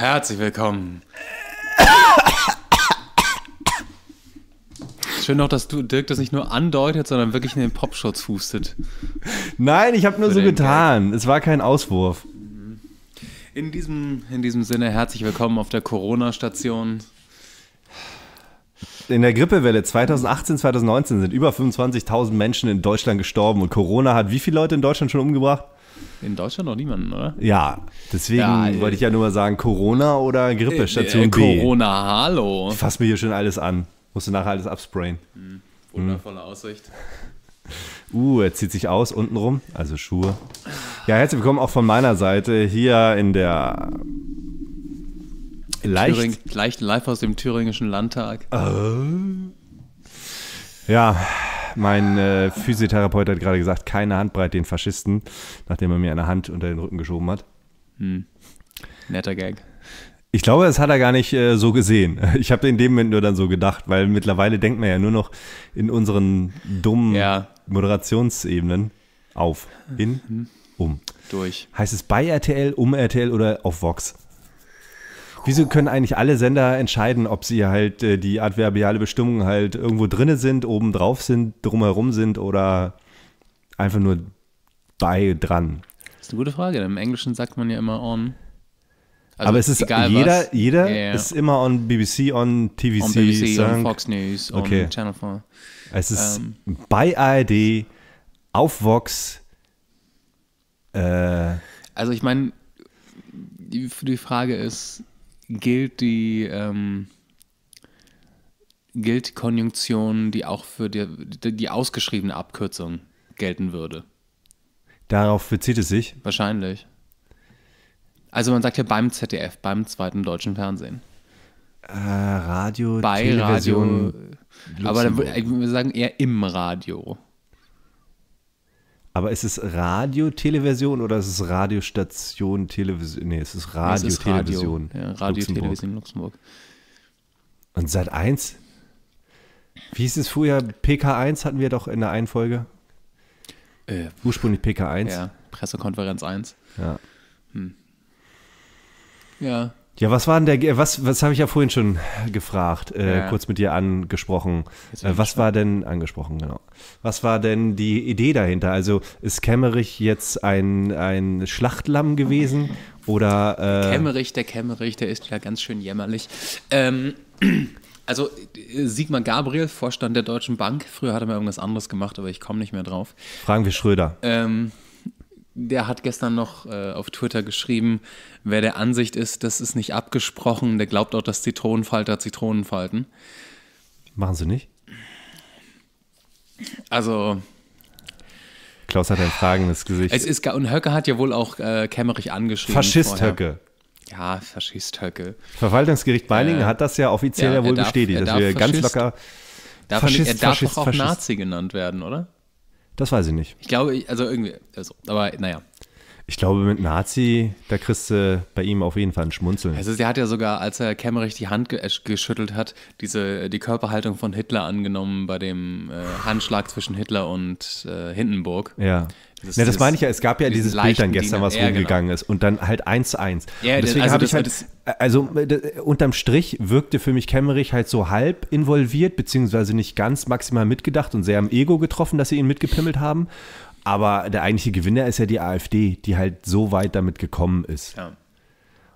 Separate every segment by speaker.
Speaker 1: Herzlich willkommen. Schön noch, dass du Dirk das nicht nur andeutet, sondern wirklich in den Popschutz hustet.
Speaker 2: Nein, ich habe nur Für so getan. Gag. Es war kein Auswurf. Mhm.
Speaker 1: In diesem, in diesem Sinne, herzlich willkommen auf der Corona-Station. In der Grippewelle
Speaker 2: 2018, 2019 sind über 25.000 Menschen in Deutschland gestorben und Corona hat wie viele Leute in Deutschland schon umgebracht?
Speaker 1: In Deutschland noch niemanden, oder?
Speaker 2: Ja, deswegen ja, äh, wollte ich ja nur mal sagen, Corona oder Grippestation Station äh, äh, B. Corona, hallo. Ich fass mir hier schon alles an. Musst du nachher alles absprayen. Mhm. mhm. Wundervolle Aussicht. Uh, er zieht sich aus unten rum, also Schuhe. Ja, herzlich willkommen auch von meiner Seite hier in der leicht, Thüring,
Speaker 1: leicht live aus dem thüringischen Landtag. Uh.
Speaker 2: Ja, mein äh, Physiotherapeut hat gerade gesagt, keine Handbreit den Faschisten, nachdem er mir eine Hand unter den Rücken geschoben hat.
Speaker 1: Hm. Netter Gag.
Speaker 2: Ich glaube, das hat er gar nicht äh, so gesehen. Ich habe in dem Moment nur dann so gedacht, weil mittlerweile denkt man ja nur noch in unseren dummen ja. Moderationsebenen auf, in, mhm. um. Durch. Heißt es bei RTL, um RTL oder auf Vox? Wieso können eigentlich alle Sender entscheiden, ob sie halt äh, die adverbiale Bestimmung halt irgendwo drinne sind, oben drauf sind, drumherum sind oder einfach nur bei dran?
Speaker 1: Das ist eine gute Frage. Im Englischen sagt man ja immer on. Also Aber es ist jeder, was. jeder ja, ist
Speaker 2: immer on BBC, on TVC, on, BBC, on Fox News, okay. on Channel 4. Es ist um. Ähm. bei ARD, auf Vox.
Speaker 1: Äh also ich meine, die, die Frage ist, gilt die, ähm, gilt die Konjunktion, die auch für die, die ausgeschriebene Abkürzung gelten würde. Darauf bezieht es sich? Wahrscheinlich. Also man sagt ja beim ZDF, beim zweiten deutschen Fernsehen. Äh, Radio, bei Television, Radio. dann, Aber wir sagen eher im Radio. Aber ist es
Speaker 2: Radio-Television oder ist es Radiostation Television? Nee, es ist Radio-Television. Radio, ja, Radio Television Luxemburg. Und seit 1? Wie hieß es früher? PK1 hatten wir doch in der Einfolge. Äh, Ursprünglich PK1.
Speaker 1: Ja, Pressekonferenz 1. Ja. Hm. Ja,
Speaker 2: ja, was war denn der, äh, was, was habe ich ja vorhin schon gefragt, äh, ja. kurz mit dir angesprochen. Äh, was war denn, angesprochen, genau. Was war denn die Idee dahinter? Also ist Kämmerich jetzt ein, ein Schlachtlamm gewesen oder? Äh,
Speaker 1: Kämmerich, der Kämmerich, der ist ja ganz schön jämmerlich. Ähm, also äh, Sigmar Gabriel, Vorstand der Deutschen Bank, früher hat er mal irgendwas anderes gemacht, aber ich komme nicht mehr drauf.
Speaker 2: Fragen wir Schröder.
Speaker 1: Ähm, der hat gestern noch äh, auf Twitter geschrieben, wer der Ansicht ist, das ist nicht abgesprochen, der glaubt auch, dass Zitronenfalter Zitronen falten. Machen sie nicht. Also. Klaus hat ein fragendes
Speaker 2: Gesicht. Es ist,
Speaker 1: und Höcke hat ja wohl auch äh, Kämmerich angeschrieben. Faschist Höcke. Ja, Faschist Höcke.
Speaker 2: Verwaltungsgericht Meiningen äh, hat das ja offiziell ja, wohl darf, bestätigt, dass wir ganz locker.
Speaker 1: Darf, Faschist, er, er darf Faschist, auch Nazi genannt werden, oder? Das weiß ich nicht. Ich glaube, also irgendwie, also,
Speaker 2: aber naja. Ich glaube, mit Nazi, da kriegst du bei ihm auf jeden Fall ein Schmunzeln. Also,
Speaker 1: sie hat ja sogar, als er Kemmerich die Hand geschüttelt hat, diese, die Körperhaltung von Hitler angenommen bei dem äh, Handschlag zwischen Hitler und äh, Hindenburg. Ja. Dieses, ja, das meine ich ja. Es gab ja dieses Bild dann gestern, was genau. rumgegangen
Speaker 2: genau. ist. Und dann halt 1-1. zu Ja, deswegen also habe ich halt, also unterm Strich wirkte für mich Kemmerich halt so halb involviert, beziehungsweise nicht ganz maximal mitgedacht und sehr am Ego getroffen, dass sie ihn mitgepimmelt haben. Aber der eigentliche Gewinner ist ja die AfD, die halt so weit damit gekommen ist. Ja.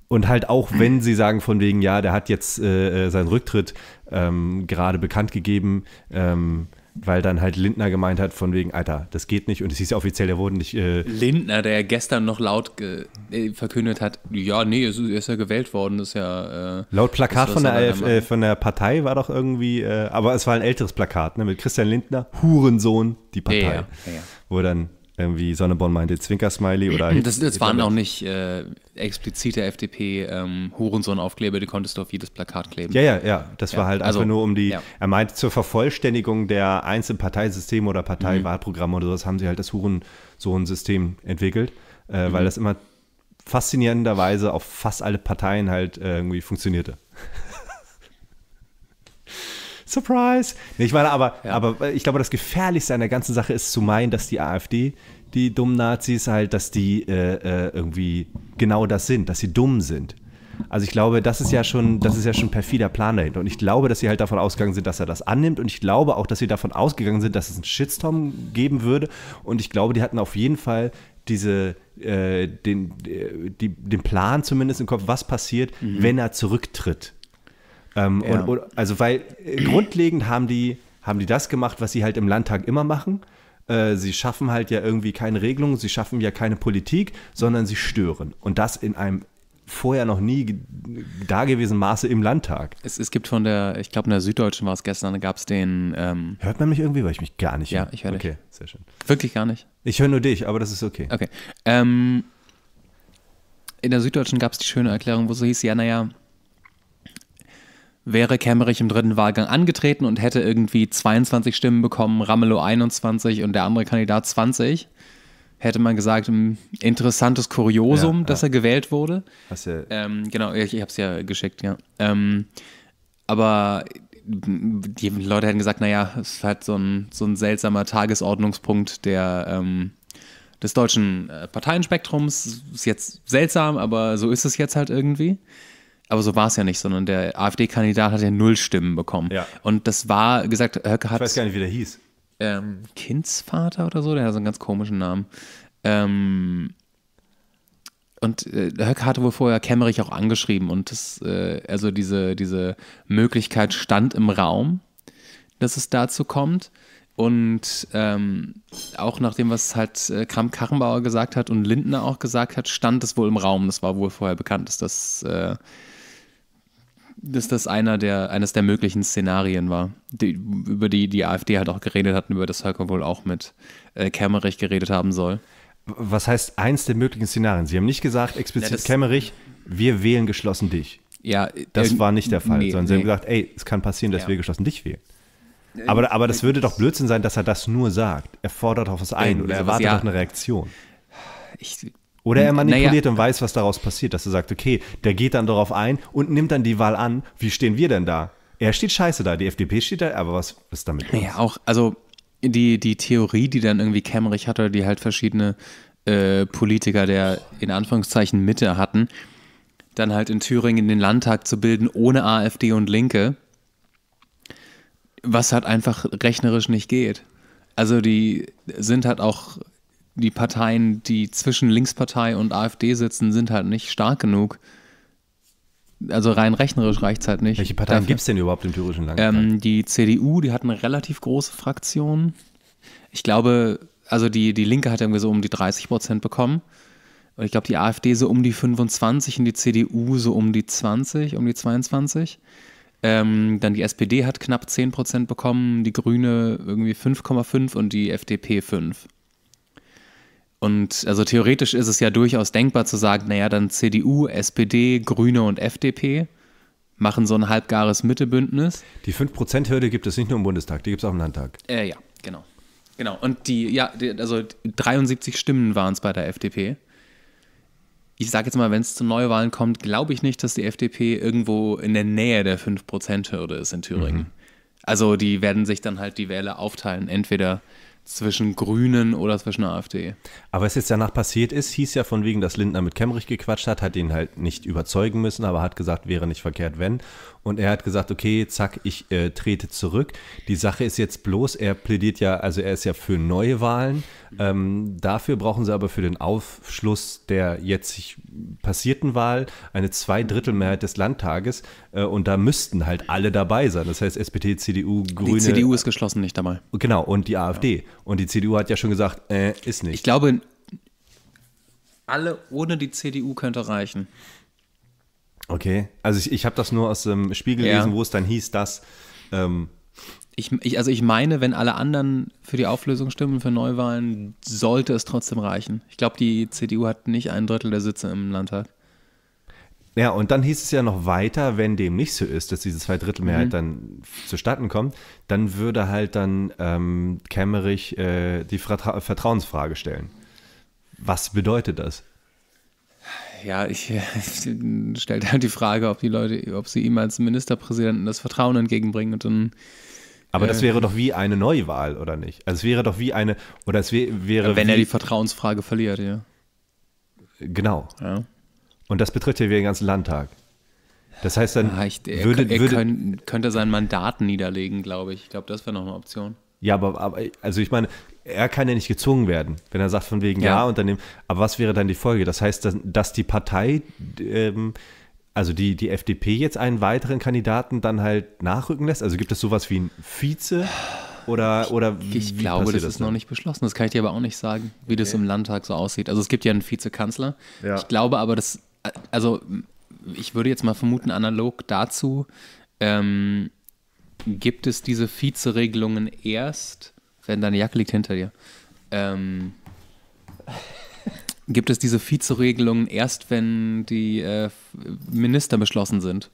Speaker 2: Und halt auch, wenn sie sagen von wegen, ja, der hat jetzt äh, äh seinen Rücktritt ähm, gerade bekannt gegeben, ähm, weil dann halt Lindner gemeint hat, von wegen, Alter, das geht nicht. Und es hieß ja offiziell, der wurde nicht.
Speaker 1: Äh Lindner, der gestern noch laut äh, verkündet hat, ja, nee, er ist, ist, ja gewählt worden, ist ja. Äh, laut Plakat von, der AF, äh,
Speaker 2: von der Partei war doch irgendwie, äh, aber es war ein älteres Plakat, ne, mit Christian Lindner, Hurensohn, die Partei. Ja, ja, ja. Wo dann irgendwie Sonneborn meinte Zwinkersmiley oder. Halt das, das waren auch
Speaker 1: nicht äh, explizite FDP-Hurensohn-Aufkleber, ähm, die konntest du auf jedes Plakat kleben. Ja, ja,
Speaker 2: ja. Das ja. war halt also, einfach nur um die. Ja. Er meinte zur Vervollständigung der einzelnen Parteisysteme oder Parteiwahlprogramme mhm. oder sowas haben sie halt das Hurensohn-System entwickelt, äh, mhm. weil das immer faszinierenderweise auf fast alle Parteien halt äh, irgendwie funktionierte. Surprise. Nee, ich meine, aber, ja. aber ich glaube, das Gefährlichste an der ganzen Sache ist zu meinen, dass die AfD, die dummen Nazis, halt, dass die äh, äh, irgendwie genau das sind, dass sie dumm sind. Also ich glaube, das ist ja schon, das ist ja schon perfider Plan dahinter. Und ich glaube, dass sie halt davon ausgegangen sind, dass er das annimmt. Und ich glaube auch, dass sie davon ausgegangen sind, dass es einen Shitstorm geben würde. Und ich glaube, die hatten auf jeden Fall diese, äh, den, äh, die, den Plan zumindest im Kopf, was passiert, mhm. wenn er zurücktritt. Ähm, ja. und, und, also weil äh, grundlegend haben die, haben die das gemacht, was sie halt im Landtag immer machen. Äh, sie schaffen halt ja irgendwie keine Regelung, sie schaffen ja keine Politik, sondern sie stören. Und das in einem vorher noch nie
Speaker 1: dagewesen Maße im Landtag. Es, es gibt von der, ich glaube, in der Süddeutschen war es gestern, da gab es den. Ähm hört man mich irgendwie, weil ich mich gar nicht höre? Ja, ich höre dich. Okay, sehr schön. Wirklich gar nicht? Ich höre nur dich, aber das ist okay. Okay. Ähm, in der Süddeutschen gab es die schöne Erklärung, wo so hieß: Ja, naja, wäre Kemmerich im dritten Wahlgang angetreten und hätte irgendwie 22 Stimmen bekommen, Ramelow 21 und der andere Kandidat 20, hätte man gesagt, ein interessantes Kuriosum, ja, dass ja. er gewählt wurde. Hast du ähm, genau, ich, ich habe es ja geschickt, ja. Ähm, aber die Leute hätten gesagt, naja, es ist halt so ein, so ein seltsamer Tagesordnungspunkt der, ähm, des deutschen äh, Parteienspektrums. Ist jetzt seltsam, aber so ist es jetzt halt irgendwie aber so war es ja nicht, sondern der AfD-Kandidat hat ja null Stimmen bekommen. Ja. Und das war, gesagt, Höcke hat. Ich weiß gar nicht, wie der hieß. Ähm, Kindsvater oder so, der hat so einen ganz komischen Namen. Ähm, und äh, Höcke hatte wohl vorher Kemmerich auch angeschrieben und das, äh, also diese, diese Möglichkeit stand im Raum, dass es dazu kommt. Und ähm, auch nach dem, was halt äh, Kramp-Karrenbauer gesagt hat und Lindner auch gesagt hat, stand es wohl im Raum. Das war wohl vorher bekannt, dass das äh, dass das einer der, eines der möglichen Szenarien war, die, über die die AfD halt auch geredet hatten, über das Höcker wohl auch mit äh, Kämmerich geredet haben soll. Was heißt eins der möglichen Szenarien? Sie haben nicht gesagt, explizit ja, Kämmerich, wir wählen geschlossen
Speaker 2: dich. Ja, das war nicht der Fall, nee, sondern sie haben gesagt, ey, es kann passieren, dass ja. wir geschlossen dich wählen. Äh, aber, aber das würde doch Blödsinn sein, dass er das nur sagt. Er fordert auf was ein ja, oder erwartet ja. doch eine Reaktion. Ich, oder er manipuliert naja. und weiß, was daraus passiert, dass er sagt, okay, der geht dann darauf ein und nimmt dann die Wahl an. Wie stehen wir denn da? Er steht scheiße da, die FDP steht da, aber was
Speaker 1: ist damit? Naja, auch, also die, die Theorie, die dann irgendwie Kemmerich hatte, die halt verschiedene äh, Politiker der in Anführungszeichen Mitte hatten, dann halt in Thüringen den Landtag zu bilden ohne AfD und Linke, was halt einfach rechnerisch nicht geht. Also die sind halt auch die Parteien, die zwischen Linkspartei und AfD sitzen, sind halt nicht stark genug. Also rein rechnerisch reicht es halt nicht. Welche Parteien gibt es
Speaker 2: denn überhaupt im thürischen Landtag?
Speaker 1: Ähm, die CDU, die hat eine relativ große Fraktion. Ich glaube, also die, die Linke hat irgendwie so um die 30 Prozent bekommen. Und ich glaube, die AfD so um die 25 und die CDU so um die 20, um die 22. Ähm, dann die SPD hat knapp 10 Prozent bekommen, die Grüne irgendwie 5,5 und die FDP 5. Und also theoretisch ist es ja durchaus denkbar zu sagen, naja, dann CDU, SPD, Grüne und FDP machen so ein halbgares Mittebündnis. Die 5%-Hürde gibt es nicht nur im Bundestag, die gibt es auch im Landtag. Äh, ja, genau. Genau. Und die, ja, die, also 73 Stimmen waren es bei der FDP. Ich sage jetzt mal, wenn es zu Neuwahlen kommt, glaube ich nicht, dass die FDP irgendwo in der Nähe der 5%-Hürde ist in Thüringen. Mhm. Also die werden sich dann halt die Wähler aufteilen, entweder zwischen Grünen oder zwischen AfD. Aber
Speaker 2: was jetzt danach passiert ist, hieß ja von wegen, dass Lindner mit Kemmerich gequatscht hat, hat ihn halt nicht überzeugen müssen, aber hat gesagt, wäre nicht verkehrt, wenn und er hat gesagt, okay, zack, ich äh, trete zurück. Die Sache ist jetzt bloß, er plädiert ja, also er ist ja für Neuwahlen. Ähm, dafür brauchen sie aber für den Aufschluss der jetzt passierten Wahl eine Zweidrittelmehrheit des Landtages äh, und da müssten halt alle dabei sein. Das heißt SPD, CDU, Grüne. Die CDU ist geschlossen nicht dabei. Genau, und die AfD. Ja. Und die CDU hat ja schon gesagt, äh, ist nicht. Ich glaube,
Speaker 1: alle ohne die CDU könnte reichen. Okay, also ich, ich habe das nur aus dem Spiegel gelesen, ja. wo es dann hieß, dass. Ähm, ich, ich, also ich meine, wenn alle anderen für die Auflösung stimmen, für Neuwahlen, sollte es trotzdem reichen. Ich glaube, die CDU hat nicht ein Drittel der Sitze im Landtag. Ja, und dann hieß es
Speaker 2: ja noch weiter, wenn dem nicht so ist, dass diese Zweidrittelmehrheit mhm. dann zustatten kommt, dann würde halt dann ähm, Kemmerich äh, die Vertra Vertrauensfrage stellen. Was bedeutet das?
Speaker 1: ja, ich, ich stellte halt die Frage, ob die Leute, ob sie ihm als Ministerpräsidenten das Vertrauen entgegenbringen und dann. Aber das äh, wäre doch wie eine Neuwahl, oder nicht? Also es wäre doch wie eine, oder es wäre. Wenn wie, er die Vertrauensfrage
Speaker 2: verliert, ja. Genau. Ja. Und das betrifft ja wieder den ganzen Landtag. Das heißt dann, ja, ah, ich, er, würde, er würde, könnte,
Speaker 1: könnte sein Mandat niederlegen, glaube ich. Ich glaube, das wäre noch eine Option.
Speaker 2: Ja, aber, aber also ich meine, er kann ja nicht gezwungen werden, wenn er sagt von wegen ja, ja und dann, aber was wäre dann die Folge? Das heißt, dass, dass die Partei, ähm, also die, die FDP jetzt einen weiteren Kandidaten dann halt nachrücken lässt? Also gibt es sowas wie ein Vize
Speaker 1: oder, oder wie Ich glaube, das, das ist noch nicht beschlossen. Das kann ich dir aber auch nicht sagen, wie okay. das im Landtag so aussieht. Also es gibt ja einen Vizekanzler. Ja. Ich glaube aber, dass, also ich würde jetzt mal vermuten, analog dazu ähm, gibt es diese Vize-Regelungen erst wenn deine Jacke liegt hinter dir. Ähm, gibt es diese Vize-Regelungen erst, wenn die äh, Minister beschlossen sind?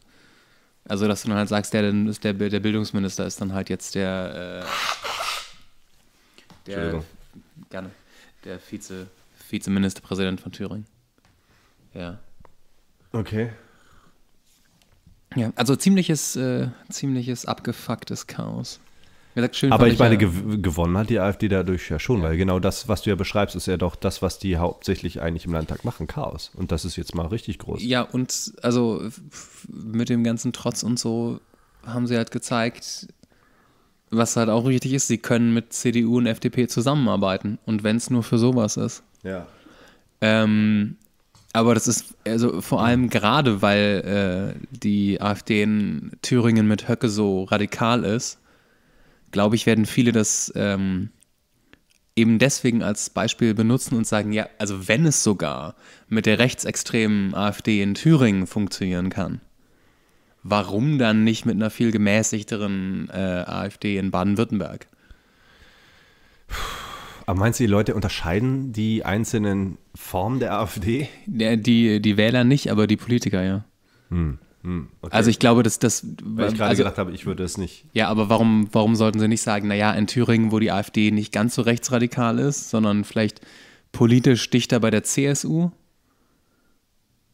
Speaker 1: Also, dass du dann halt sagst, der, der, der Bildungsminister ist dann halt jetzt der. Äh, der Entschuldigung. Gerne. Der Vize, Vizeministerpräsident von Thüringen. Ja. Okay. Ja, also ziemliches, äh, ziemliches abgefucktes Chaos. Gesagt, schön Aber ich meine, ja. gew
Speaker 2: gewonnen hat die AfD dadurch ja schon, ja. weil genau das, was du ja beschreibst, ist ja doch das, was die hauptsächlich eigentlich im Landtag machen, Chaos. Und das ist jetzt mal richtig groß.
Speaker 1: Ja, und also mit dem ganzen Trotz und so haben sie halt gezeigt, was halt auch richtig ist, sie können mit CDU und FDP zusammenarbeiten. Und wenn es nur für sowas ist. Ja. Ähm, aber das ist also vor allem gerade, weil äh, die AfD in Thüringen mit Höcke so radikal ist, glaube ich, werden viele das ähm, eben deswegen als Beispiel benutzen und sagen, ja, also wenn es sogar mit der rechtsextremen AfD in Thüringen funktionieren kann, warum dann nicht mit einer viel gemäßigteren äh, AfD in Baden-Württemberg? Aber meinst du, die Leute unterscheiden die
Speaker 2: einzelnen
Speaker 1: Formen der AfD? Ja, die, die Wähler nicht, aber die Politiker, ja. Hm. Hm, okay. Also ich glaube, dass das. Weil ich gerade also, gedacht habe, ich würde es nicht. Ja, aber warum, warum sollten sie nicht sagen, naja, in Thüringen, wo die AfD nicht ganz so rechtsradikal ist, sondern vielleicht politisch dichter bei der CSU,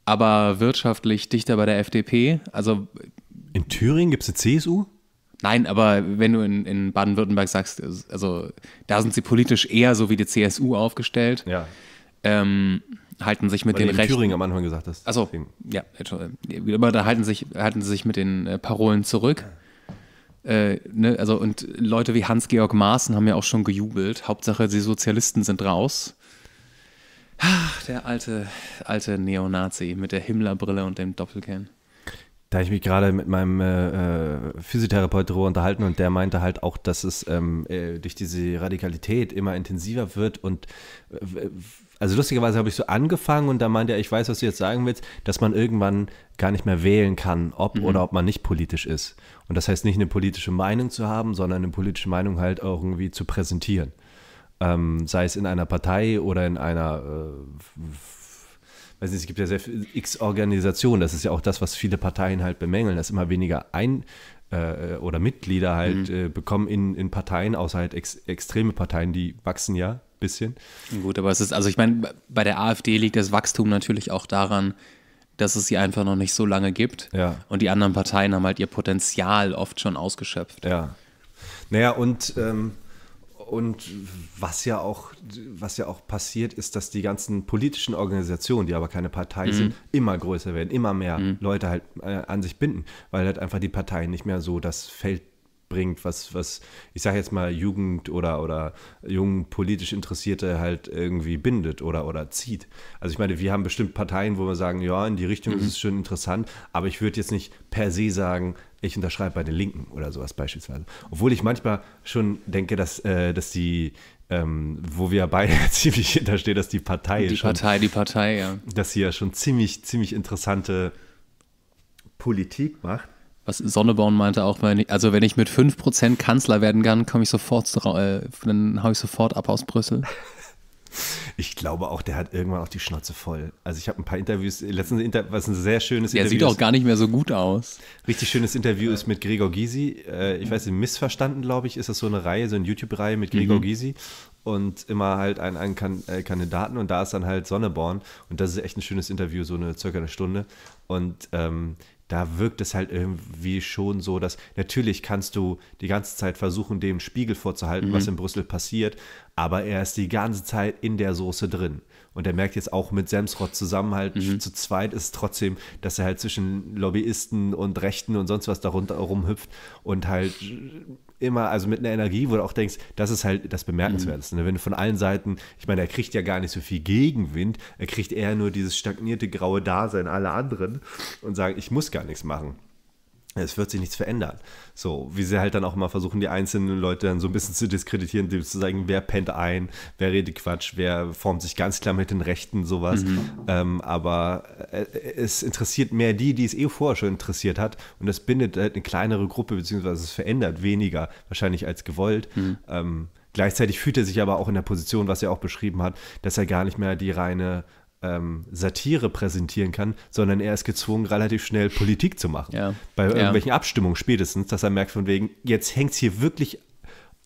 Speaker 1: aber wirtschaftlich dichter bei der FDP? Also. In Thüringen gibt es eine CSU? Nein, aber wenn du in, in Baden-Württemberg sagst, also da sind sie politisch eher so wie die CSU aufgestellt. Ja. Ähm, halten sich mit Weil den, den Rechten. Thüringen am Anfang gesagt hast. Also ja, aber da halten sich halten sich mit den äh, Parolen zurück. Äh, ne, also und Leute wie Hans-Georg Maaßen haben ja auch schon gejubelt. Hauptsache, die Sozialisten sind raus. Ach, der alte, alte Neonazi mit der Himmlerbrille und dem Doppelkern.
Speaker 2: Da ich mich gerade mit meinem äh, äh Physiotherapeut darüber unterhalten und der meinte halt auch, dass es ähm, äh, durch diese Radikalität immer intensiver wird und äh, also lustigerweise habe ich so angefangen und da meinte er, ich weiß, was du jetzt sagen willst, dass man irgendwann gar nicht mehr wählen kann, ob mhm. oder ob man nicht politisch ist. Und das heißt nicht eine politische Meinung zu haben, sondern eine politische Meinung halt auch irgendwie zu präsentieren. Ähm, sei es in einer Partei oder in einer, äh, weiß nicht, es gibt ja sehr viel x Organisationen, das ist ja auch das, was viele Parteien halt bemängeln, dass immer weniger ein äh, oder Mitglieder halt mhm. äh, bekommen in, in
Speaker 1: Parteien, außer halt ex, extreme Parteien, die wachsen ja bisschen. Gut, aber es ist, also ich meine, bei der AfD liegt das Wachstum natürlich auch daran, dass es sie einfach noch nicht so lange gibt. Ja. Und die anderen Parteien haben halt ihr Potenzial oft schon ausgeschöpft. Ja.
Speaker 2: Naja, und, ähm, und was, ja auch, was ja auch passiert, ist, dass die ganzen politischen Organisationen, die aber keine Partei mhm. sind, immer größer werden, immer mehr mhm. Leute halt äh, an sich binden, weil halt einfach die Parteien nicht mehr so das Feld bringt, was, was ich sage jetzt mal, Jugend oder, oder jungen politisch Interessierte halt irgendwie bindet oder, oder zieht. Also ich meine, wir haben bestimmt Parteien, wo wir sagen, ja, in die Richtung mhm. ist es schon interessant, aber ich würde jetzt nicht per se sagen, ich unterschreibe bei den Linken oder sowas beispielsweise. Obwohl ich manchmal schon denke, dass, äh, dass die, ähm, wo wir beide ziemlich hinterstehen, dass die Partei
Speaker 1: die schon, Partei, die Partei, ja. Dass sie ja schon ziemlich, ziemlich interessante Politik macht was Sonneborn meinte auch, wenn ich, also wenn ich mit 5% Kanzler werden kann, komme ich sofort, äh, dann hau ich sofort ab aus Brüssel.
Speaker 2: Ich glaube auch, der hat irgendwann auch die Schnauze voll. Also ich habe ein paar Interviews, letztens Inter was ein sehr schönes der Interview. Der sieht auch gar nicht mehr so gut aus. Richtig schönes Interview ist mit Gregor Gysi. Äh, ich weiß nicht, missverstanden, glaube ich, ist das so eine Reihe, so eine YouTube-Reihe mit Gregor mhm. Gysi und immer halt einen, einen kan äh, Kandidaten und da ist dann halt Sonneborn und das ist echt ein schönes Interview, so eine circa eine Stunde und ähm, da wirkt es halt irgendwie schon so, dass natürlich kannst du die ganze Zeit versuchen, dem Spiegel vorzuhalten, mhm. was in Brüssel passiert, aber er ist die ganze Zeit in der Soße drin. Und er merkt jetzt auch mit Semsrott zusammen halt mhm. zu zweit ist es trotzdem, dass er halt zwischen Lobbyisten und Rechten und sonst was darunter rumhüpft und halt immer, also mit einer Energie, wo du auch denkst, das ist halt das Bemerkenswerteste. Mhm. Wenn du von allen Seiten, ich meine, er kriegt ja gar nicht so viel Gegenwind, er kriegt eher nur dieses stagnierte graue Dasein aller anderen und sagt, ich muss gar nichts machen es wird sich nichts verändern. So, wie sie halt dann auch mal versuchen, die einzelnen Leute dann so ein bisschen zu diskreditieren, zu sagen, wer pennt ein, wer redet Quatsch, wer formt sich ganz klar mit den Rechten, sowas. Mhm. Ähm, aber äh, es interessiert mehr die, die es eh vorher schon interessiert hat. Und das bindet halt eine kleinere Gruppe, beziehungsweise es verändert weniger, wahrscheinlich als gewollt. Mhm. Ähm, gleichzeitig fühlt er sich aber auch in der Position, was er auch beschrieben hat, dass er gar nicht mehr die reine ähm, Satire präsentieren kann, sondern er ist gezwungen, relativ schnell Politik zu machen. Ja. Bei irgendwelchen ja. Abstimmungen spätestens, dass er merkt von wegen, jetzt hängt es hier wirklich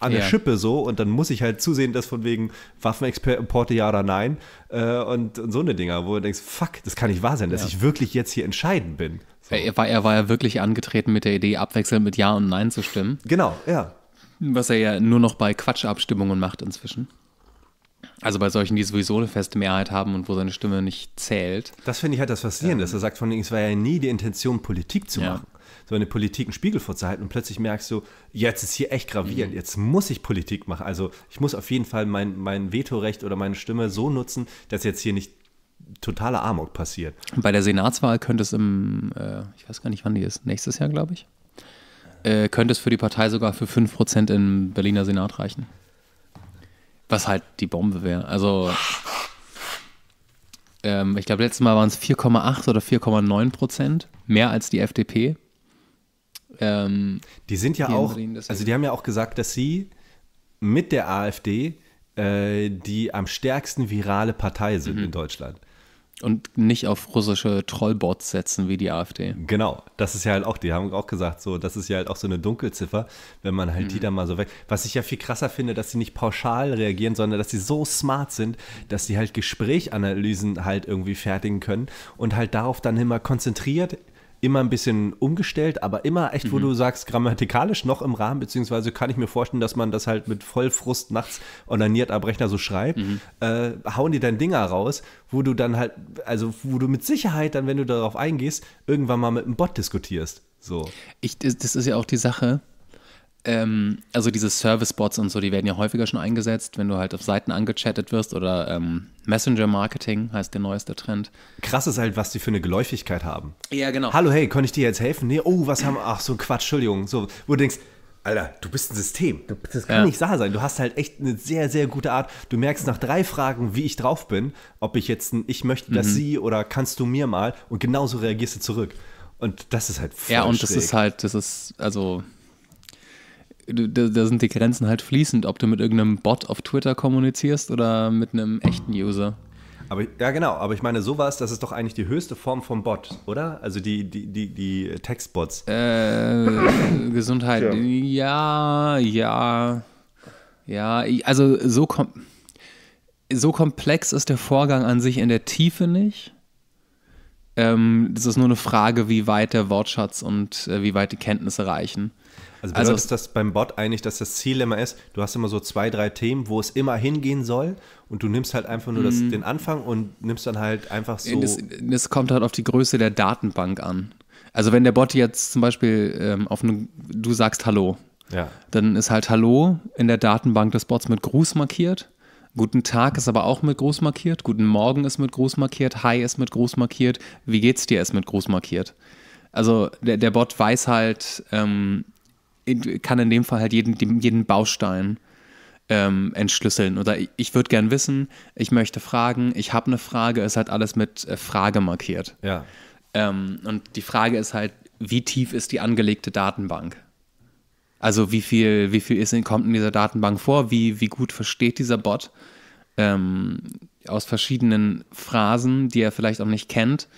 Speaker 2: an der Schippe so und dann muss ich halt zusehen, dass von wegen Waffenexporte ja oder nein äh, und, und, so eine Dinger, wo du denkst, fuck, das kann nicht wahr sein, dass ich wirklich jetzt hier entscheiden bin.
Speaker 1: So. Er, war, er war ja wirklich angetreten mit der Idee, abwechselnd mit Ja und Nein zu stimmen. Genau, ja. Was er ja nur noch bei Quatschabstimmungen macht inzwischen. Also bei solchen, die sowieso eine feste Mehrheit haben und wo seine Stimme nicht zählt. Das finde ich halt das Faszinierende, ähm, dass er sagt, von es war ja nie die Intention,
Speaker 2: Politik zu ja. machen, sondern Politik einen Spiegel vorzuhalten und plötzlich merkst du, jetzt ist hier echt gravierend, mhm. jetzt muss ich Politik machen. Also ich muss auf jeden Fall mein, mein Vetorecht oder meine Stimme so nutzen, dass jetzt hier nicht
Speaker 1: totale Armut passiert. Bei der Senatswahl könnte es im, äh, ich weiß gar nicht, wann die ist, nächstes Jahr, glaube ich, äh, könnte es für die Partei sogar für 5% im Berliner Senat reichen. Was halt die Bombe wäre. Also, ähm, ich glaube, letztes Mal waren es 4,8 oder 4,9 Prozent. Mehr als die FDP. Ähm, die sind ja auch, also die haben
Speaker 2: ja auch gesagt, dass sie mit der AfD äh, die am stärksten virale Partei sind mhm. in Deutschland. Und nicht auf russische Trollbots setzen wie die AfD. Genau, das ist ja halt auch, die haben auch gesagt, so, das ist ja halt auch so eine Dunkelziffer, wenn man halt mhm. die da mal so weg. Was ich ja viel krasser finde, dass sie nicht pauschal reagieren, sondern dass sie so smart sind, dass sie halt Gesprächanalysen halt irgendwie fertigen können und halt darauf dann immer konzentriert immer ein bisschen umgestellt, aber immer echt, wo mhm. du sagst, grammatikalisch noch im Rahmen, beziehungsweise kann ich mir vorstellen, dass man das halt mit Vollfrust nachts onaniert am Rechner so schreibt, mhm. äh, hauen die dann Dinger raus, wo du dann halt, also wo du mit Sicherheit dann, wenn du darauf eingehst, irgendwann mal mit einem Bot
Speaker 1: diskutierst. So. Ich, das ist ja auch die Sache, ähm, also diese Service-Bots und so, die werden ja häufiger schon eingesetzt, wenn du halt auf Seiten angechattet wirst oder ähm, Messenger-Marketing heißt der neueste Trend. Krass ist halt, was die für eine Geläufigkeit haben. Ja, genau. Hallo, hey, kann ich
Speaker 2: dir jetzt helfen? Nee, oh, was haben, ach so, Quatsch, Entschuldigung. So, wo du denkst, Alter, du bist ein System. Das kann ja. nicht Sache sein. Du hast halt echt eine sehr, sehr gute Art. Du merkst nach drei Fragen, wie ich drauf bin, ob ich jetzt ein Ich möchte das mhm. sie oder kannst du mir mal und genauso reagierst du zurück. Und das
Speaker 1: ist halt voll Ja, und schräg. das ist halt, das ist, also da, da, sind die Grenzen halt fließend, ob du mit irgendeinem Bot auf Twitter kommunizierst oder mit einem echten User. Aber,
Speaker 2: ja, genau, aber ich meine,
Speaker 1: sowas, das ist doch eigentlich die höchste Form vom Bot, oder? Also die, die, die, die Textbots. Äh, Gesundheit. Ja, ja. Ja, ja also so, kom so komplex ist der Vorgang an sich in der Tiefe nicht. Ähm, das ist nur eine Frage, wie weit der Wortschatz und äh, wie weit die Kenntnisse reichen. Also, also bedeutet also, das beim
Speaker 2: Bot eigentlich, dass das Ziel immer ist, du hast immer so zwei, drei Themen, wo es immer hingehen soll und du nimmst halt einfach nur das, mhm. den Anfang und nimmst dann halt einfach so. Das,
Speaker 1: das, kommt halt auf die Größe der Datenbank an. Also wenn der Bot jetzt zum Beispiel ähm, auf eine, du sagst Hallo, ja. dann ist halt Hallo in der Datenbank des Bots mit Gruß markiert. Guten Tag ist aber auch mit Gruß markiert. Guten Morgen ist mit Gruß markiert. Hi ist mit Gruß markiert. Wie geht's dir ist mit Gruß markiert. Also der, der Bot weiß halt, ähm, kann in dem Fall halt jeden, jeden Baustein ähm, entschlüsseln. Oder ich, würde gern wissen, ich möchte fragen, ich habe eine Frage, ist halt alles mit äh, Frage markiert. Ja. Ähm, und die Frage ist halt, wie tief ist die angelegte Datenbank? Also wie viel, wie viel ist, kommt in dieser Datenbank vor? Wie, wie gut versteht dieser Bot ähm, aus verschiedenen Phrasen, die er vielleicht auch nicht kennt,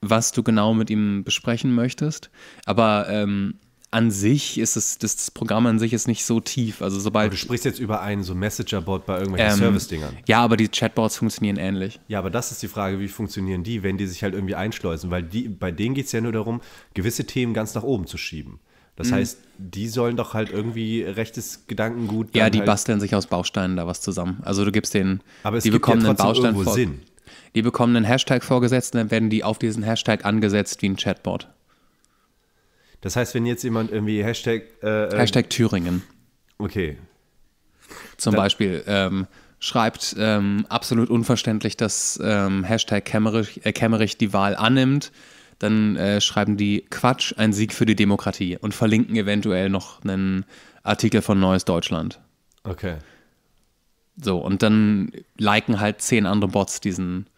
Speaker 1: was du genau mit ihm besprechen möchtest? Aber ähm, an sich ist es, das Programm an sich ist nicht so tief. Also sobald. Aber du sprichst jetzt über einen so Messenger-Bot bei irgendwelchen ähm, Service-Dingern. Ja, aber die Chatbots funktionieren ähnlich.
Speaker 2: Ja, aber das ist die Frage, wie funktionieren die, wenn die sich halt irgendwie einschleusen? Weil die, bei denen geht es ja nur darum, gewisse Themen ganz nach oben zu schieben. Das mhm. heißt, die sollen doch halt irgendwie rechtes Gedankengut.
Speaker 1: Ja, die halt basteln sich aus Bausteinen da was zusammen. Also du gibst denen, aber es die gibt bekommen ja einen Baustein vor. Sinn. Die bekommen einen Hashtag vorgesetzt und dann werden die auf diesen Hashtag angesetzt wie ein Chatbot.
Speaker 2: Das heißt, wenn jetzt jemand irgendwie Hashtag. Äh, ähm, Hashtag
Speaker 1: Thüringen. Okay. Zum Dann, Beispiel ähm, schreibt ähm, absolut unverständlich, dass ähm, Hashtag Kemmerich, äh, Kemmerich die Wahl annimmt dann äh, schreiben die Quatsch, ein Sieg für die Demokratie und verlinken eventuell noch einen Artikel von Neues Deutschland. Okay. So, und dann liken halt zehn andere Bots diesen,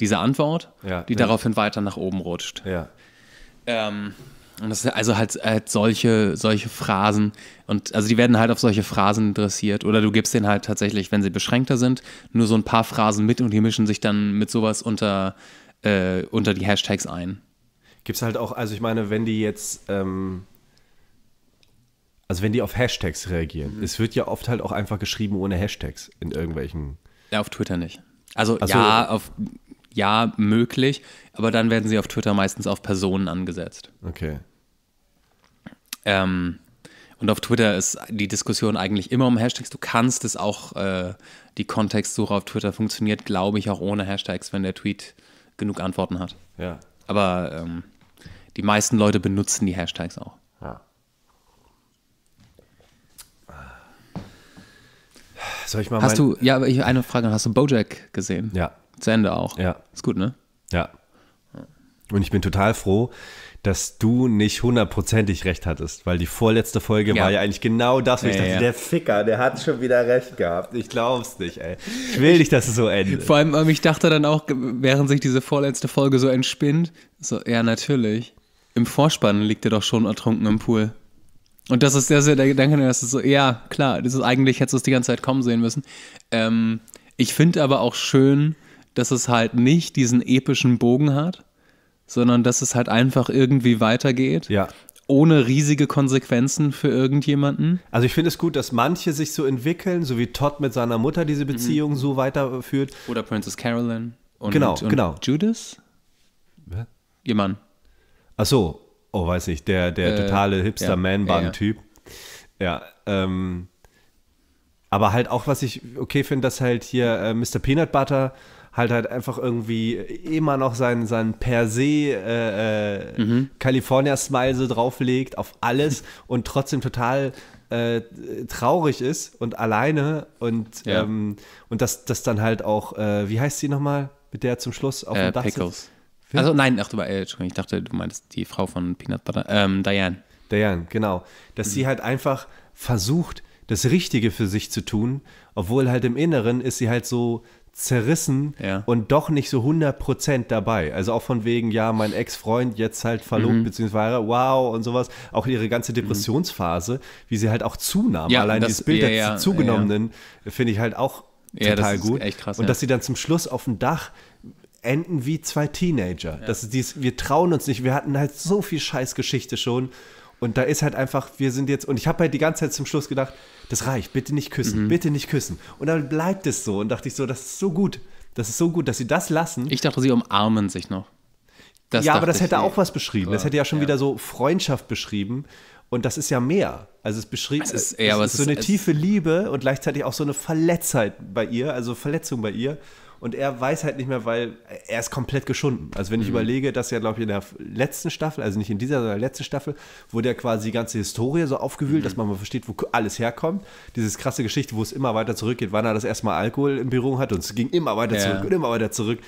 Speaker 1: diese Antwort, ja, die ja. daraufhin weiter nach oben rutscht. Ja. Ähm, das ist also halt, halt solche, solche Phrasen. Und also die werden halt auf solche Phrasen dressiert. Oder du gibst denen halt tatsächlich, wenn sie beschränkter sind, nur so ein paar Phrasen mit und die mischen sich dann mit sowas unter, äh, unter die Hashtags ein.
Speaker 2: Gibt es halt auch, also ich meine, wenn die jetzt, ähm, also wenn die auf Hashtags reagieren, mhm. es wird ja oft halt auch einfach geschrieben ohne Hashtags in irgendwelchen.
Speaker 1: Ja, auf Twitter nicht. Also so. ja, auf ja, möglich, aber dann werden sie auf Twitter meistens auf Personen angesetzt. Okay. Ähm, und auf Twitter ist die Diskussion eigentlich immer um Hashtags. Du kannst es auch, äh, die Kontextsuche auf Twitter funktioniert, glaube ich, auch ohne Hashtags, wenn der Tweet genug Antworten hat. Ja. Aber ähm, die meisten Leute benutzen die Hashtags auch. Ja. Soll ich mal Hast du, ja, aber ich, eine Frage, hast du Bojack gesehen? Ja. Zu Ende auch. Ja. Ist gut, ne? Ja. Und ich bin total froh, dass du
Speaker 2: nicht hundertprozentig recht hattest, weil die vorletzte Folge ja. war ja eigentlich genau das, wo ja, ich dachte, ja. der Ficker, der hat schon wieder recht gehabt. Ich glaub's nicht, ey. Ich will
Speaker 1: nicht, dass es so endet. Vor allem, ähm, ich dachte dann auch, während sich diese vorletzte Folge so entspinnt, so, ja, natürlich. Im Vorspann liegt er doch schon ertrunken im Pool. Und das ist, das ist der Gedanke, dass es so, ja, klar, das ist, eigentlich hättest du es die ganze Zeit kommen sehen müssen. Ähm, ich finde aber auch schön, dass es halt nicht diesen epischen Bogen hat, sondern dass es halt einfach irgendwie weitergeht. Ja. Ohne riesige Konsequenzen für irgendjemanden. Also ich finde es gut, dass manche
Speaker 2: sich so entwickeln, so wie Todd mit seiner Mutter diese Beziehung mhm. so weiterführt. Oder Princess Carolyn und, genau, und genau.
Speaker 1: Judas? Wer? Ihr Mann. Ach so, oh,
Speaker 2: weiß ich, der, der äh, totale Hipster-Man-Bun-Typ. Ja, ähm, aber halt auch, was ich okay finde, dass halt hier äh, Mr. Peanut Butter halt halt einfach irgendwie immer noch seinen, seinen per se äh, äh, mhm. California-Smile so drauflegt auf alles und trotzdem total äh, traurig ist und alleine und, ja. ähm, und das, das dann halt auch, äh, wie heißt sie nochmal, mit der zum Schluss auf äh, dem Dach Pickles. Sitzt? Also
Speaker 1: nein, ach, du, äh, ich dachte, du meinst die Frau von Peanut
Speaker 2: Butter, ähm, Diane. Diane, genau. Dass mhm. sie halt einfach versucht, das Richtige für sich zu tun, obwohl halt im Inneren ist sie halt so, zerrissen ja. und doch nicht so 100% dabei. Also auch von wegen, ja, mein Ex-Freund jetzt halt verlobt, mhm. beziehungsweise wow und sowas. Auch ihre ganze mhm. Depressionsphase, mhm. wie sie halt auch zunahm. Ja, Allein das, dieses Bild ja, der ja, zugenommenen finde ich halt auch total gut. Krass, und dass sie dann zum Schluss auf dem Dach enden wie zwei Teenager. Das ist dieses, wir trauen uns nicht, wir hatten halt so viel Scheißgeschichte schon und da ist halt einfach, wir sind jetzt, und ich habe halt die ganze Zeit zum Schluss gedacht, das reicht, bitte nicht küssen, mhm. bitte nicht küssen. Und dann bleibt es so. Und dachte ich so, das ist so gut. Das ist so gut, dass sie das lassen. Ich dachte, sie umarmen sich noch.
Speaker 1: Das ja, aber das hätte eh. auch was
Speaker 2: beschrieben. Das hätte ja schon ja. wieder so Freundschaft beschrieben. Und das ist ja mehr. Also es beschrieb es ist, ja, es ist so ist, eine tiefe Liebe und gleichzeitig auch so eine Verletzheit bei ihr, also Verletzung bei ihr. Und er weiß halt nicht mehr, weil er ist komplett geschunden. Also wenn ich mhm. überlege, dass er, glaube ich, in der letzten Staffel, also nicht in dieser, sondern in der letzten Staffel, wurde ja quasi die ganze Historie so aufgewühlt, mhm. dass man mal versteht, wo alles herkommt. Dieses krasse Geschichte, wo es immer weiter zurückgeht, wann er das erste Mal Alkohol im Büro hat und es ging immer weiter ja. zurück und immer weiter zurück.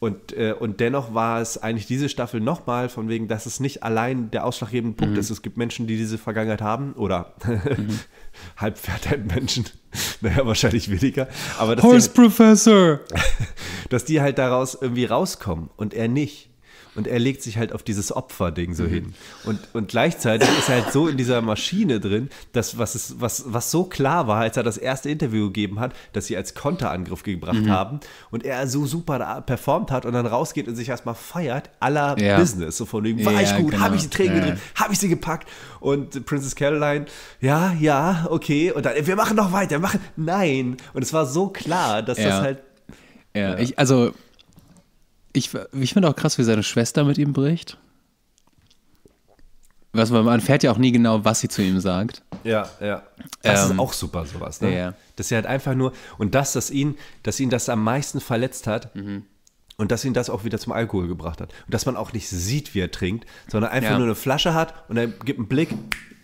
Speaker 2: Und, äh, und dennoch war es eigentlich diese Staffel nochmal, von wegen, dass es nicht allein der ausschlaggebende Punkt mhm. ist. Es gibt Menschen, die diese Vergangenheit haben oder mhm. halbfertigen Menschen. Naja, wahrscheinlich weniger. Aber dass Horse die halt
Speaker 1: Professor!
Speaker 2: dass die halt daraus irgendwie rauskommen und er nicht. Und er legt sich halt auf dieses Opferding so mhm. hin. Und, und gleichzeitig ist er halt so in dieser Maschine drin, dass was, ist, was, was so klar war, als er das erste Interview gegeben hat, dass sie als Konterangriff gebracht mhm. haben und er so super performt hat und dann rausgeht und sich erstmal feiert, aller ja. Business. So von wegen, war ja, ich gut, genau. habe ich die Träger ja. gedrückt, habe ich sie gepackt. Und Princess Caroline, ja, ja, okay. Und dann, wir machen noch weiter, wir machen, nein. Und es war so klar, dass das halt.
Speaker 1: ja. Ich, also ich, ich finde auch krass, wie seine Schwester mit ihm bricht. Was, man fährt ja auch nie genau, was sie zu ihm sagt. Ja, ja. Das ähm, ist auch super, sowas, ne? Ja.
Speaker 2: Dass sie halt einfach nur, und das, dass ihn, dass ihn das am meisten verletzt hat mhm. und dass ihn das auch wieder zum Alkohol gebracht hat. Und dass man auch nicht sieht, wie er trinkt, sondern einfach ja. nur eine Flasche hat und dann gibt einen Blick,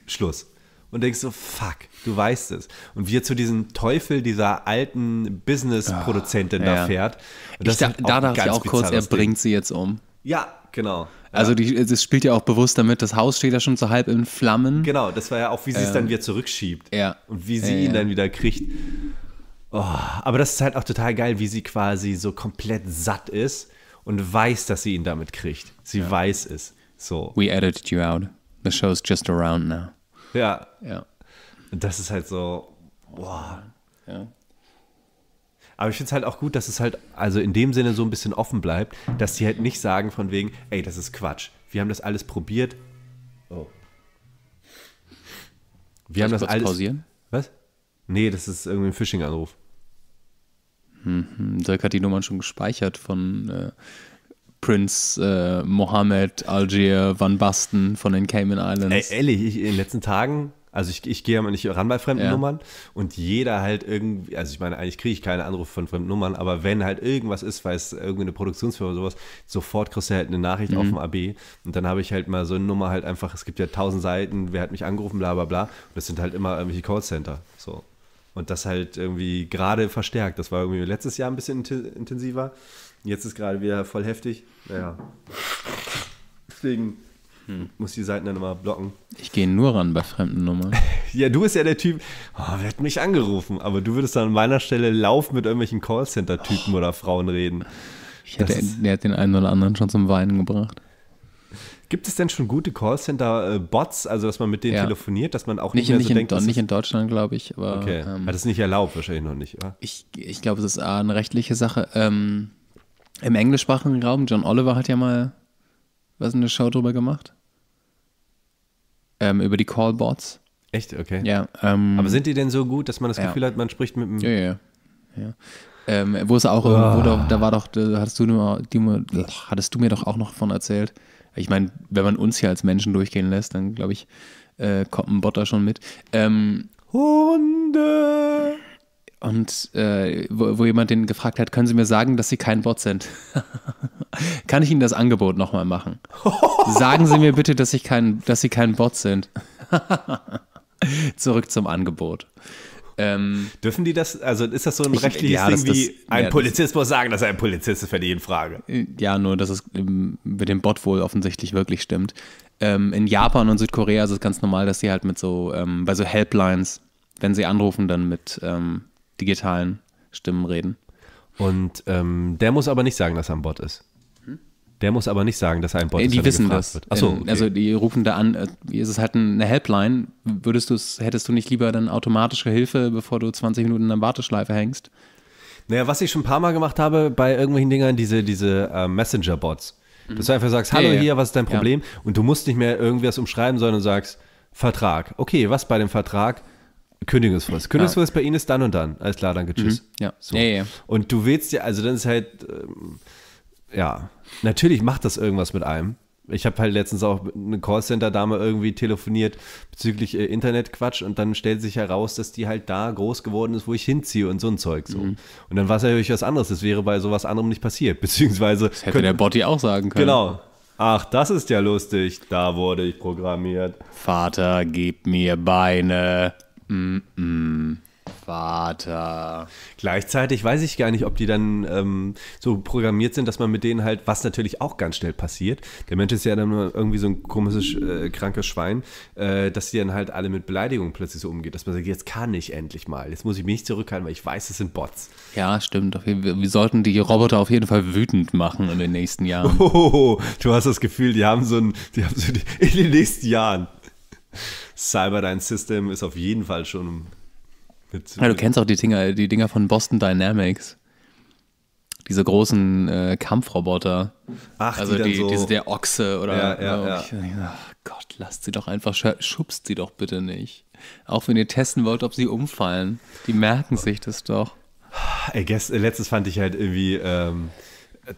Speaker 2: Schluss und denkst so, fuck, du weißt es. Und wie er zu diesem Teufel dieser alten Business-Produzentin ah, da ja. fährt. Und ich da, halt da dachte ich auch kurz, er Ding. bringt
Speaker 1: sie jetzt um. Ja, genau. Also ja. das spielt ja auch bewusst damit, das Haus steht ja schon so halb in Flammen. Genau, das war ja auch, wie sie es dann ähm, wieder zurückschiebt. Ja. Und wie sie ja, ihn dann wieder
Speaker 2: kriegt. Oh, aber das ist halt auch total geil, wie sie quasi so komplett satt ist und weiß, dass sie ihn damit kriegt. Sie weiß es. So. We
Speaker 1: edited you out. The show's just around now.
Speaker 2: Ja. Ja. das ist halt so, boah. Ja. Aber ich finde es halt auch gut, dass es halt, also in dem Sinne so ein bisschen offen bleibt, dass sie halt nicht sagen von wegen, ey, das ist Quatsch. Wir haben das alles probiert.
Speaker 1: Oh. Wir haben das alles. Pausieren? Was? Nee, das ist irgendwie ein Phishing-Anruf. Mhm. Dirk hat die Nummern schon gespeichert von äh, Prinz äh, Mohammed, Algier, Van Basten von den Cayman Islands. Ey, ehrlich, ich, in den letzten Tagen also ich, ich gehe ja mal nicht ran bei fremden ja. Nummern und
Speaker 2: jeder halt irgendwie, also ich meine, eigentlich kriege ich keine Anrufe von fremden Nummern, aber wenn halt irgendwas ist, weil es irgendwie eine Produktionsfirma oder sowas, sofort kriegst du halt eine Nachricht mhm. auf dem AB und dann habe ich halt mal so eine Nummer halt einfach, es gibt ja tausend Seiten, wer hat mich angerufen, bla bla bla und das sind halt immer irgendwelche Callcenter, so. Und das halt irgendwie gerade verstärkt, das war irgendwie letztes Jahr ein bisschen intensiver Jetzt ist gerade wieder voll heftig. Naja. Deswegen hm. muss die Seiten dann immer blocken.
Speaker 1: Ich gehe nur ran bei fremden Nummern.
Speaker 2: ja, du bist ja der Typ, oh, wer hat mich angerufen? Aber du würdest dann an meiner Stelle laufen mit irgendwelchen Callcenter-Typen oh. oder Frauen reden.
Speaker 1: Ich hätte, der hat den einen oder anderen schon zum Weinen gebracht.
Speaker 2: Gibt es denn schon gute Callcenter-Bots, also dass man mit denen ja. telefoniert, dass man auch nicht, nicht mehr so in, denkt? Do, nicht
Speaker 1: in Deutschland, glaube ich. Aber, okay. ähm, Hat es nicht erlaubt, wahrscheinlich noch nicht, oder? Ich, ich glaube, es ist eine rechtliche Sache. Ähm, im englischsprachigen Raum, John Oliver hat ja mal was eine Show drüber gemacht. Ähm, über die Callbots. Echt? Okay. Ja. Ähm, Aber sind die denn so gut, dass man das Gefühl hat, man spricht mit einem. Ja, ja, ja. Ähm, wo es auch, oh. doch, da war doch, da hattest du, nur, die, hattest du mir doch auch noch von erzählt. Ich meine, wenn man uns hier als Menschen durchgehen lässt, dann glaube ich, äh, kommt ein Bot da schon mit. Ähm, Hunde! und äh, wo, wo, jemand den gefragt hat, können Sie mir sagen, dass Sie kein Bot sind? Kann ich Ihnen das Angebot nochmal machen? Sagen Sie mir bitte, dass, ich kein, dass Sie kein Bot sind. Zurück zum Angebot.
Speaker 2: Ähm, Dürfen die das, also ist das so ein ich, rechtliches ja, Ding das, wie ein ja, Polizist muss sagen, dass er ein Polizist ist, wenn ich ihn
Speaker 1: Frage? Äh, ja, nur, dass es ähm, mit dem Bot wohl offensichtlich wirklich stimmt. Ähm, in Japan und Südkorea ist es ganz normal, dass sie halt mit so, ähm, bei so Helplines, wenn sie anrufen, dann mit, ähm, digitalen Stimmen reden. Und ähm, der muss aber nicht sagen, dass er ein Bot ist. Hm? Der muss aber nicht sagen, dass er ein Bot nee, ist. Die wissen das. Wird. Achso, okay. Also die rufen da an, äh, Es ist halt eine Helpline. Würdest du hättest du nicht lieber dann automatische Hilfe, bevor du 20 Minuten in der Warteschleife hängst? Naja, was ich schon ein paar Mal gemacht habe bei irgendwelchen Dingern, diese,
Speaker 2: diese äh, Messenger-Bots. Mhm. Dass du einfach sagst, hallo hier, was ist dein Problem? Ja. Und du musst nicht mehr irgendwas umschreiben, sondern sagst, Vertrag. Okay, was bei dem Vertrag? Kündigungsfrist. Kündigungsfrist ja. bei Ihnen ist dann und dann. Alles klar, danke, tschüss. Mhm. Ja. So. ja, ja und du willst ja, also dann ist halt, ähm, ja, natürlich macht das irgendwas mit einem. Ich habe halt letztens auch eine Callcenter-Dame irgendwie telefoniert bezüglich äh, Internetquatsch und dann stellt sich heraus, dass die halt da groß geworden ist, wo ich hinziehe und so ein Zeug so. Mhm. Und dann war es natürlich was anderes. Das wäre bei sowas anderem nicht passiert.
Speaker 1: Beziehungsweise. Das hätte könnte, der Botti auch sagen können. Genau.
Speaker 2: Ach, das ist ja lustig. Da wurde ich programmiert.
Speaker 1: Vater,
Speaker 2: gib mir Beine. Mm -mm. Vater. Gleichzeitig weiß ich gar nicht, ob die dann ähm, so programmiert sind, dass man mit denen halt, was natürlich auch ganz schnell passiert, der Mensch ist ja dann irgendwie so ein komisches, äh, krankes Schwein, äh, dass die dann halt alle mit Beleidigungen plötzlich so umgeht, dass man sagt, jetzt kann ich endlich mal, jetzt muss ich mich nicht zurückhalten, weil ich weiß, es sind Bots.
Speaker 1: Ja, stimmt. Wir, wir sollten die Roboter auf jeden Fall wütend machen in den nächsten Jahren.
Speaker 2: Oh, du hast das Gefühl, die haben so ein, die haben so die, in den nächsten Jahren. Cyber Dein System ist auf jeden Fall schon mit. Ja, du kennst
Speaker 1: auch die Dinger, die Dinger von Boston Dynamics. Diese großen äh, Kampfroboter. Ach, also die, die so diese, der Ochse oder. Ja, ja, genau. ja. Ich, ach äh, Gott, lasst sie doch einfach, schubst sie doch bitte nicht. Auch wenn ihr testen wollt, ob sie umfallen. Die merken sich das doch. Ey, letztes fand ich halt irgendwie. Ähm,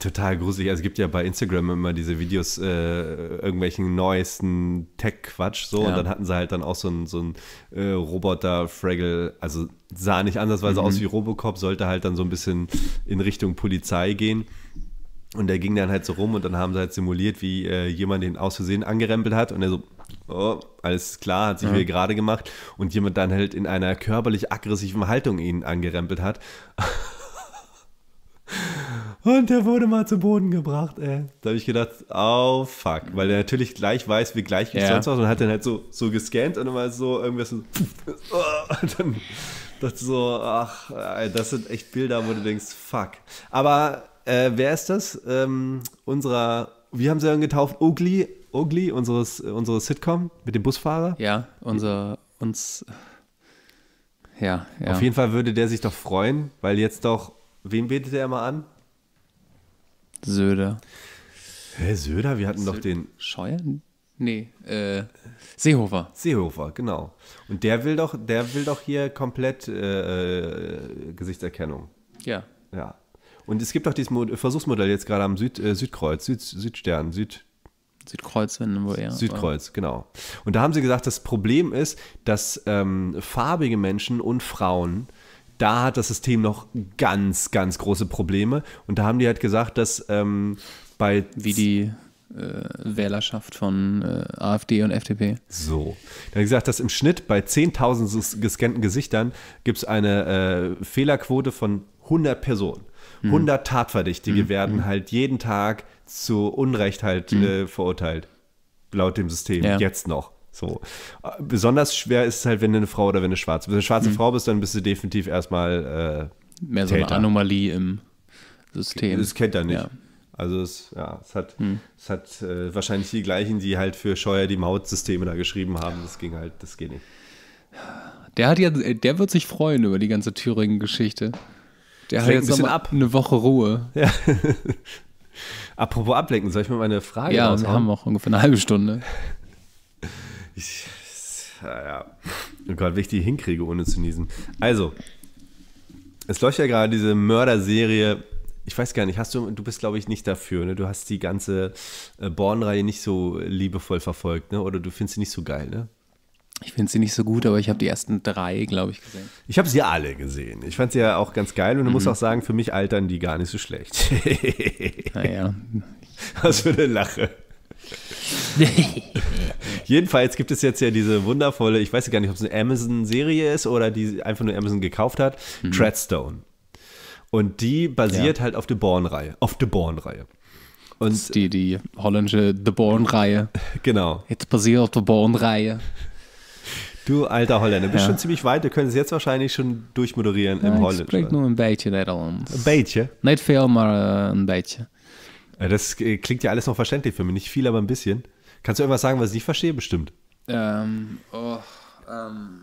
Speaker 2: Total gruselig. Also es gibt ja bei Instagram immer diese Videos, äh, irgendwelchen neuesten Tech-Quatsch so. Ja. Und dann hatten sie halt dann auch so ein, so äh, Roboter-Fraggle. Also sah nicht ansatzweise mhm. aus wie Robocop, sollte halt dann so ein bisschen in Richtung Polizei gehen. Und der ging dann halt so rum und dann haben sie halt simuliert, wie äh, jemand den aus Versehen angerempelt hat. Und er so, oh, alles klar, hat sich wieder gerade gemacht. Und jemand dann halt in einer körperlich aggressiven Haltung ihn angerempelt hat. Und der wurde mal zu Boden gebracht, ey. Da habe ich gedacht, oh fuck, weil er natürlich gleich weiß, wie gleich ich ja. sonst was und hat dann halt so, so gescannt und immer so irgendwas so, oh, und dann dachte so, ach, das sind echt Bilder, wo du denkst, fuck. Aber äh, wer ist das? Ähm, unserer, wie haben sie dann getauft? Ugly, Ugly, unseres, unsere Sitcom mit dem Busfahrer? Ja, unser, uns.
Speaker 1: Ja, ja. Auf
Speaker 2: jeden Fall würde der sich doch freuen, weil jetzt doch Wem betet er immer an?
Speaker 1: Söder. Hä, Söder? Wir hatten
Speaker 2: Söder. doch den. Scheuer?
Speaker 1: Nee, äh,
Speaker 2: Seehofer. Seehofer, genau. Und der will doch, der will doch hier komplett äh, äh, Gesichtserkennung. Ja. Ja. Und es gibt doch dieses Mod Versuchsmodell jetzt gerade am Süd, äh, Südkreuz, Süd, Südstern, Süd. Südkreuz, wenn wohl eher. Südkreuz, oder? genau. Und da haben sie gesagt, das Problem ist, dass ähm, farbige Menschen und Frauen da hat das System noch ganz, ganz große Probleme. Und da haben die halt gesagt, dass ähm, bei. Wie die äh, Wählerschaft von äh, AfD und FDP. So. Dann gesagt, dass im Schnitt bei 10.000 gescannten Gesichtern gibt es eine äh, Fehlerquote von 100 Personen. 100 mhm. Tatverdächtige mhm. werden mhm. halt jeden Tag zu Unrecht halt mhm. Äh, verurteilt. Laut dem System. Ja. Jetzt noch. So. Ah, besonders schwer ist es halt, wenn du eine Frau oder wenn du schwarz bist. Wenn du eine schwarze mhm. Frau bist, dann bist du definitiv erstmal. Äh, Mehr so eine Anomalie im System. Das kennt er nicht. Ja. Also es, ja, es hat, mhm. es hat äh, wahrscheinlich die gleichen, die halt für Scheuer die Mautsysteme
Speaker 1: da geschrieben haben. Das ging halt, das geht nicht. Der hat ja, der wird sich freuen über die ganze Thüringen-Geschichte. Der das hat jetzt nochmal ab. eine Woche Ruhe. Ja.
Speaker 2: Apropos ablenken, soll ich mal meine Frage Ja, wir haben auch ungefähr eine halbe Stunde. Ich, ja. Oh Gott, wenn ich die hinkriege, ohne zu niesen. Also, es läuft ja gerade diese Mörderserie. Ich weiß gar nicht, hast du, du bist glaube ich nicht dafür, ne? Du hast die ganze äh, Born-Reihe nicht so liebevoll verfolgt, ne? Oder du findest sie nicht so geil, ne? Ich finde sie nicht so gut, aber ich habe die ersten drei, glaube ich, gesehen. Ich habe sie alle gesehen. Ich fand sie ja auch ganz geil und mhm. musst auch sagen, für mich altern die gar nicht so schlecht. naja. Ah Was für eine Lache. Jedenfalls gibt es jetzt ja diese wundervolle, ich weiß gar nicht, ob es eine Amazon-Serie ist oder die einfach nur Amazon gekauft hat, mhm. Treadstone. Und die basiert ja. halt auf der Born-Reihe. Auf der Born-Reihe.
Speaker 1: Und die, die holländische The Born-Reihe. Genau. Jetzt basiert auf der Born-Reihe. Du alter Holländer, bist ja. schon
Speaker 2: ziemlich weit. Du könntest jetzt wahrscheinlich schon durchmoderieren ja, im Holländischen. Ich spreek nur ein beetje
Speaker 1: Nederlands. Ein beetje? Nicht viel, aber äh, ein beetje.
Speaker 2: Äh, das äh, klingt ja alles noch verständlich für mich. Nicht viel, aber ein bisschen. Kannst du irgendwas sagen, was ich nicht verstehe, bestimmt?
Speaker 1: Ähm, oh, ähm,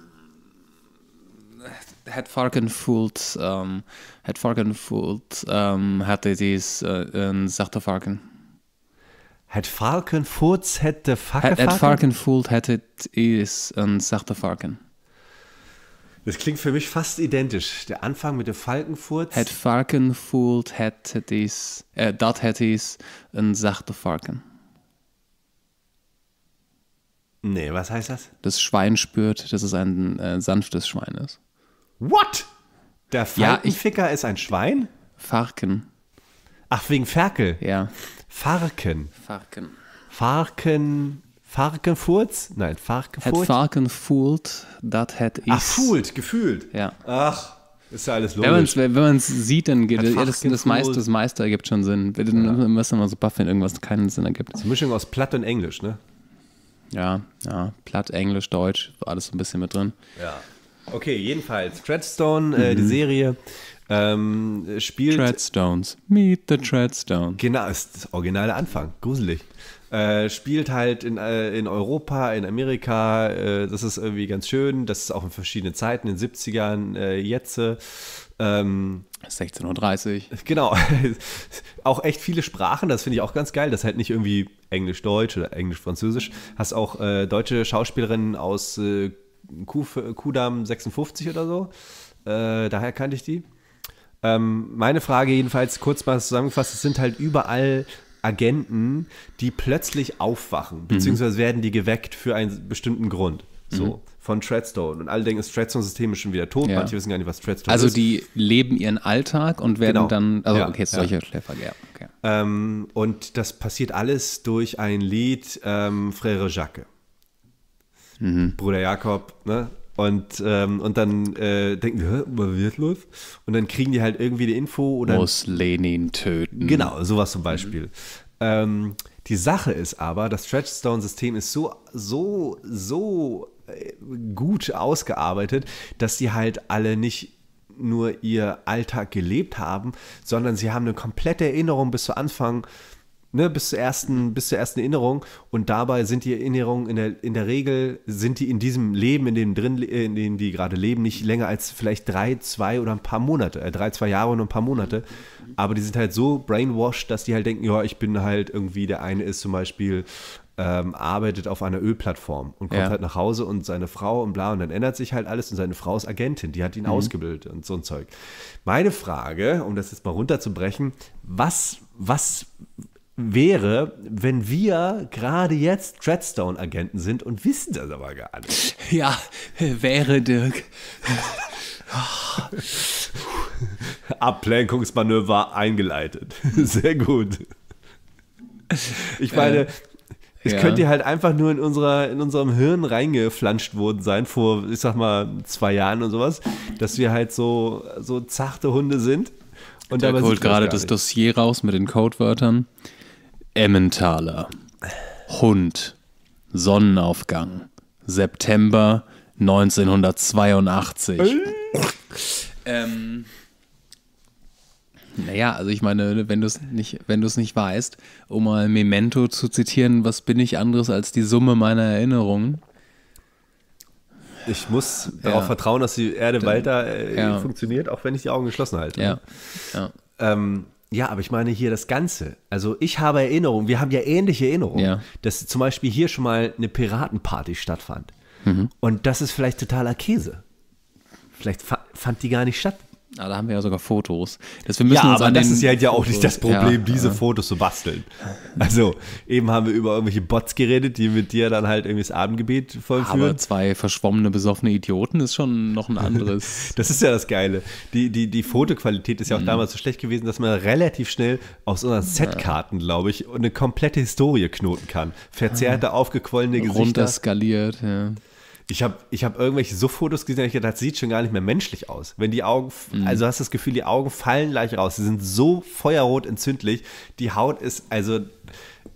Speaker 1: het varken voelt, um, het varken voelt, um, het is uh, een zachte varken. Het varken voelt,
Speaker 2: het de varken? Het, varken
Speaker 1: voelt, het is een zachte varken.
Speaker 2: Das klingt für mich fast identisch. Der Anfang mit dem Falkenfurz. Het
Speaker 1: Falken voelt, het het äh, dat het is, ein sachter Falken. Nee, was heißt das? Das Schwein spürt, dass es ein äh, sanftes Schwein ist. What?
Speaker 2: Der Falkenficker ja, ich, ist ein Schwein?
Speaker 1: Farken.
Speaker 2: Ach, wegen Ferkel? Ja. Farken. Farken. Farken Farkenfurz?
Speaker 1: Nein, Varkenfurt. Het Varkenfurt, dat het is. Ach, Fult, gefühlt. Ja.
Speaker 2: Ach, ist ja alles logisch. Wenn man es sieht, dann geht ja, das, das, meiste, das
Speaker 1: Meister ergibt schon Sinn. Wir ja. müssen mal so baff, wenn irgendwas keinen Sinn ergibt. Das ist eine
Speaker 2: Mischung aus Platt und Englisch, ne?
Speaker 1: Ja, ja. Platt, Englisch, Deutsch, alles so ein bisschen mit drin.
Speaker 2: Ja. Okay, jedenfalls. Treadstone, äh, die mhm. Serie. Ähm,
Speaker 1: spielt. Treadstones. Meet the Treadstone.
Speaker 2: Genau, ist das originale Anfang. Gruselig. Äh, spielt halt in, äh, in Europa, in Amerika. Äh, das ist irgendwie ganz schön. Das ist auch in verschiedenen Zeiten, in den 70ern, äh, jetzt. Ähm, 16.30 Uhr. Genau. auch echt viele Sprachen, das finde ich auch ganz geil. Das ist halt nicht irgendwie Englisch-Deutsch oder Englisch-Französisch. Hast auch äh, deutsche Schauspielerinnen aus Kudam 56 oder so. daher kannte ich die. Ähm, meine Frage jedenfalls kurz mal zusammengefasst, es sind halt überall Agenten, die plötzlich aufwachen, mhm. beziehungsweise mhm. werden die geweckt für einen bestimmten Grund. So, mhm. von Treadstone. Und alle denken, das Treadstone-System ist schon wieder tot. Ja. Manche wissen gar nicht, was Treadstone also ist. Also, die
Speaker 1: leben ihren Alltag und werden genau. dann. Also, ja. okay, solche ja. Schläfer, ja.
Speaker 2: Okay. Ähm, und das passiert alles durch ein Lied ähm, Frère Jacques. Mhm. Bruder Jakob, ne? Und, ähm, und dann äh, denken wir, was wird los? Und dann kriegen die halt irgendwie die Info oder. Muss Lenin töten. Genau, sowas zum mhm. Beispiel. Mhm. Ähm, die Sache ist aber, das treadstone system ist so, so, so äh, gut ausgearbeitet, dass sie halt alle nicht nur ihr Alltag gelebt haben, sondern sie haben eine komplette Erinnerung bis zu Anfang ne, bis zur ersten, bis zur ersten Erinnerung. Und dabei sind die Erinnerungen in der, in der Regel, sind die in diesem Leben, in dem drin, in dem die gerade leben, nicht länger als vielleicht drei, zwei oder ein paar Monate, äh, drei, zwei Jahre und ein paar Monate. Aber die sind halt so brainwashed, dass die halt denken, ja, ich bin halt irgendwie, der eine ist zum Beispiel ähm, arbeitet auf einer Ölplattform und kommt ja. halt nach Hause und seine Frau und bla und dann ändert sich halt alles und seine Frau ist Agentin, die hat ihn mhm. ausgebildet und so ein Zeug. Meine Frage, um das jetzt mal runterzubrechen, was, was, wäre, wenn wir gerade jetzt Treadstone-Agenten sind und wissen das aber gar nicht. Ja, wäre Dirk. Ablenkungsmanöver eingeleitet. Sehr gut. Ich meine, äh, es ja. könnte halt einfach nur in, unserer, in unserem Hirn reingeflanscht worden sein vor, ich sag mal, zwei Jahren und sowas, dass wir halt so, so zarte Hunde sind. Und Dirk holt gerade das
Speaker 1: Dossier raus mit den Codewörtern. Emmentaler, Hund, Sonnenaufgang, September 1982. Äh? ähm, naja, also ich meine, ne, wenn du es nicht, nicht weißt, um mal Memento zu zitieren, was bin ich anderes als die Summe meiner Erinnerungen?
Speaker 2: Ich muss ja. darauf vertrauen, dass die Erde Dann, weiter äh, ja. funktioniert, auch wenn ich die Augen geschlossen halte. Ja. Ne? ja. Ähm, ja, aber ich meine hier das Ganze. Also ich habe Erinnerungen, wir haben ja ähnliche Erinnerungen, ja. dass zum Beispiel hier schon mal eine Piratenparty stattfand. Mhm. Und das ist vielleicht totaler Käse. Vielleicht fa fand die gar nicht statt. Ah, da haben wir ja sogar Fotos. Das, wir müssen ja, uns aber das ist ja, ja auch nicht das Problem, ja, diese ja. Fotos zu basteln. Also, eben haben wir über irgendwelche Bots geredet, die mit dir dann halt irgendwie das Abendgebet vollführen. Aber zwei verschwommene, besoffene Idioten ist schon noch ein anderes. das ist ja das Geile. Die, die, die Fotoqualität ist ja auch mhm. damals so schlecht gewesen, dass man relativ schnell aus unseren Setkarten, glaube ich, eine komplette Historie knoten kann. Verzerrte, ah. aufgequollene Gesichter. Runterskaliert, ja. Ich habe ich hab irgendwelche Suff-Fotos gesehen, ich dachte, das sieht schon gar nicht mehr menschlich aus. Wenn die Augen, mhm. also hast du das Gefühl, die Augen fallen gleich raus. Sie sind so feuerrot entzündlich. Die Haut ist, also,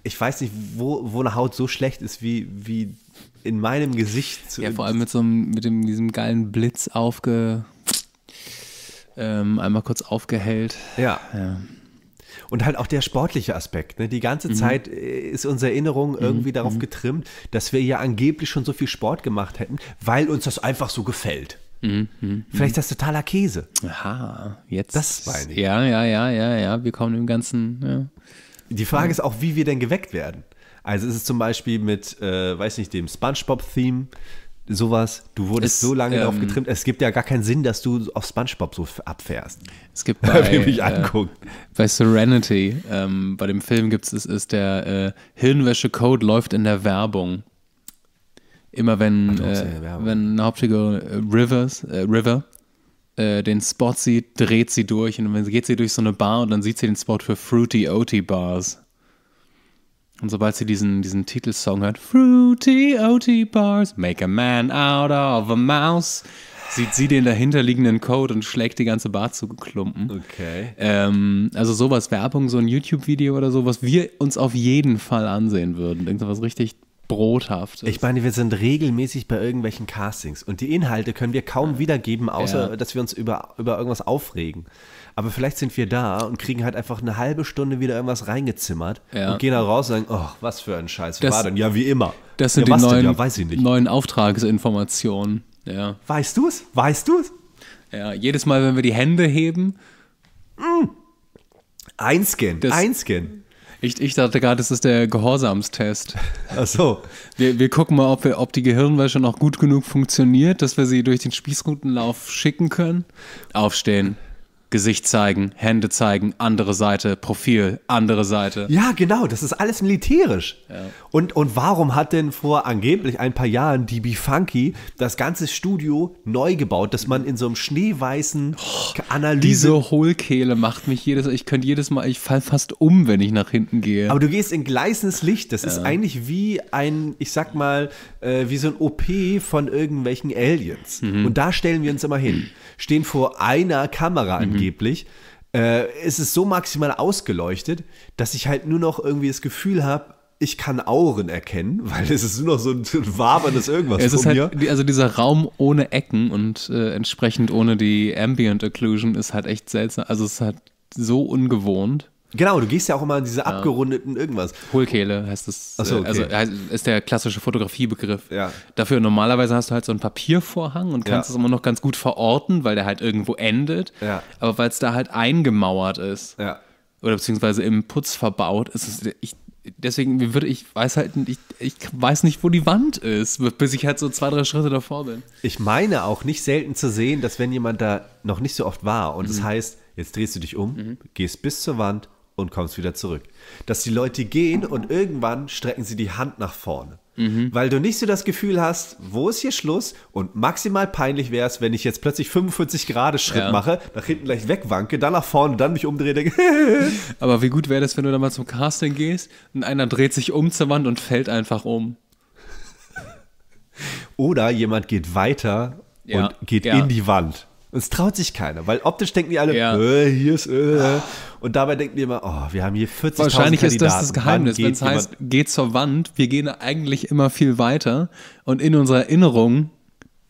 Speaker 2: ich weiß nicht, wo, wo eine Haut so schlecht ist wie, wie
Speaker 1: in meinem Gesicht. Zu Ja, vor allem mit so einem, mit dem, diesem geilen Blitz aufge. Ähm, einmal kurz aufgehellt. Ja. ja. Und halt auch der sportliche
Speaker 2: Aspekt. Ne? Die ganze mhm. Zeit äh, ist unsere Erinnerung mhm. irgendwie darauf mhm. getrimmt, dass wir ja angeblich schon so viel Sport gemacht hätten, weil uns das einfach so gefällt.
Speaker 1: Mhm, mhm. Vielleicht das totaler
Speaker 2: Käse. Aha, jetzt. Das meine ich.
Speaker 1: Ja, ja, ja, ja, ja. Wir kommen im Ganzen. Ja.
Speaker 2: Die Frage ist auch, wie wir denn geweckt werden. Also ist es zum Beispiel mit, äh, weiß nicht, dem SpongeBob-Theme, sowas, du wurdest es, so lange ähm, darauf getrimmt, es gibt ja gar keinen Sinn, dass du auf
Speaker 1: Spongebob so abfährst. Es gibt bei, mich anguckt. Äh, bei Serenity, ähm, bei dem Film gibt es, ist der äh, Hirnwäsche-Code läuft in der Werbung. Immer wenn, Ach, äh, wenn eine Hauptfigur äh, Rivers, äh, River äh, den Spot sieht, dreht sie durch und dann geht sie durch so eine Bar und dann sieht sie den Spot für Fruity Oaty Bars. Und sobald sie diesen, diesen Titelsong hört, Fruity OT Bars, Make a Man Out of a Mouse, sieht sie den dahinterliegenden Code und schlägt die ganze Bar zu Klumpen. Okay. Ähm, also sowas, Werbung, so ein YouTube-Video oder so, was wir uns auf jeden Fall ansehen würden. Irgendwas richtig brothaft Ich meine, wir sind
Speaker 2: regelmäßig bei irgendwelchen Castings und die Inhalte können wir kaum wiedergeben, außer ja. dass wir uns über, über irgendwas aufregen. Aber vielleicht sind wir da und kriegen halt einfach eine halbe Stunde wieder irgendwas
Speaker 1: reingezimmert ja. und gehen da
Speaker 2: raus und sagen, oh, was für ein Scheiß, wie das, war denn? Ja, wie immer. Das sind ja, die neuen, ja, weiß ich
Speaker 1: nicht. neuen Auftragsinformationen. Ja. Weißt du es? Weißt du es? Ja, jedes Mal, wenn wir die Hände heben. Mm. Hm. Einscan, einscan. Ich, ich dachte gerade, das ist der Gehorsamstest. Ach so. Wir, wir gucken mal, ob, wir, ob die Gehirnwäsche noch gut genug funktioniert, dass wir sie durch den Spießrutenlauf schicken können. Aufstehen. Gesicht zeigen, Hände zeigen, andere Seite, Profil, andere Seite. Ja,
Speaker 2: genau, das ist alles militärisch. Ja. Und, und warum hat denn vor angeblich ein paar Jahren DB Funky das ganze Studio neu gebaut, dass man in so einem schneeweißen
Speaker 1: oh, Analyse. Diese Hohlkehle macht mich jedes Mal, ich könnte jedes Mal, ich fall fast um, wenn ich nach hinten gehe. Aber du
Speaker 2: gehst in gleißendes Licht. Das ja. ist eigentlich wie ein, ich sag mal, äh, wie so ein OP von irgendwelchen Aliens. Mhm. Und da stellen wir uns immer hin, stehen vor einer Kamera im mhm angeblich, äh, ist es so maximal ausgeleuchtet, dass ich halt nur noch irgendwie das Gefühl habe, ich kann Auren erkennen, weil es ist nur noch so ein, so ein waberndes irgendwas es ist halt,
Speaker 1: mir. Also dieser Raum ohne Ecken und äh, entsprechend ohne die Ambient Occlusion ist halt echt seltsam. Also es ist halt so ungewohnt. Genau, du gehst ja auch immer in diese ja. abgerundeten irgendwas. Hohlkehle heißt das. Achso, äh, okay. Also ist der klassische Fotografiebegriff. Ja. Dafür normalerweise hast du halt so einen Papiervorhang und kannst es ja. immer noch ganz gut verorten, weil der halt irgendwo endet. Ja. Aber weil es da halt eingemauert ist. Ja. Oder beziehungsweise im Putz verbaut, ist es. Ich, deswegen würde ich weiß halt ich, ich weiß nicht, wo die Wand ist, bis ich halt so zwei, drei Schritte davor bin. Ich meine auch nicht selten zu sehen, dass wenn jemand da noch
Speaker 2: nicht so oft war und es mhm. das heißt, jetzt drehst du dich um, mhm. gehst bis zur Wand, und kommst wieder zurück. Dass die Leute gehen und irgendwann strecken sie die Hand nach vorne. Mhm. Weil du nicht so das Gefühl hast, wo ist hier Schluss? Und maximal peinlich wäre es, wenn ich jetzt plötzlich 45 Grad Schritt ja. mache,
Speaker 1: nach hinten gleich wegwanke, dann nach vorne, dann mich umdrehe. Denke, Aber wie gut wäre das, wenn du dann mal zum Casting gehst und einer dreht sich um zur Wand und fällt einfach um? Oder jemand geht weiter ja. und geht ja. in die Wand. Und Es traut sich
Speaker 2: keiner, weil optisch denken die alle, äh, hier ist, äh. Ah. Und dabei denken die immer, oh, wir haben hier 40 Wahrscheinlich ist das das Geheimnis, wenn es heißt,
Speaker 1: geht zur Wand. Wir gehen eigentlich immer viel weiter. Und in unserer Erinnerung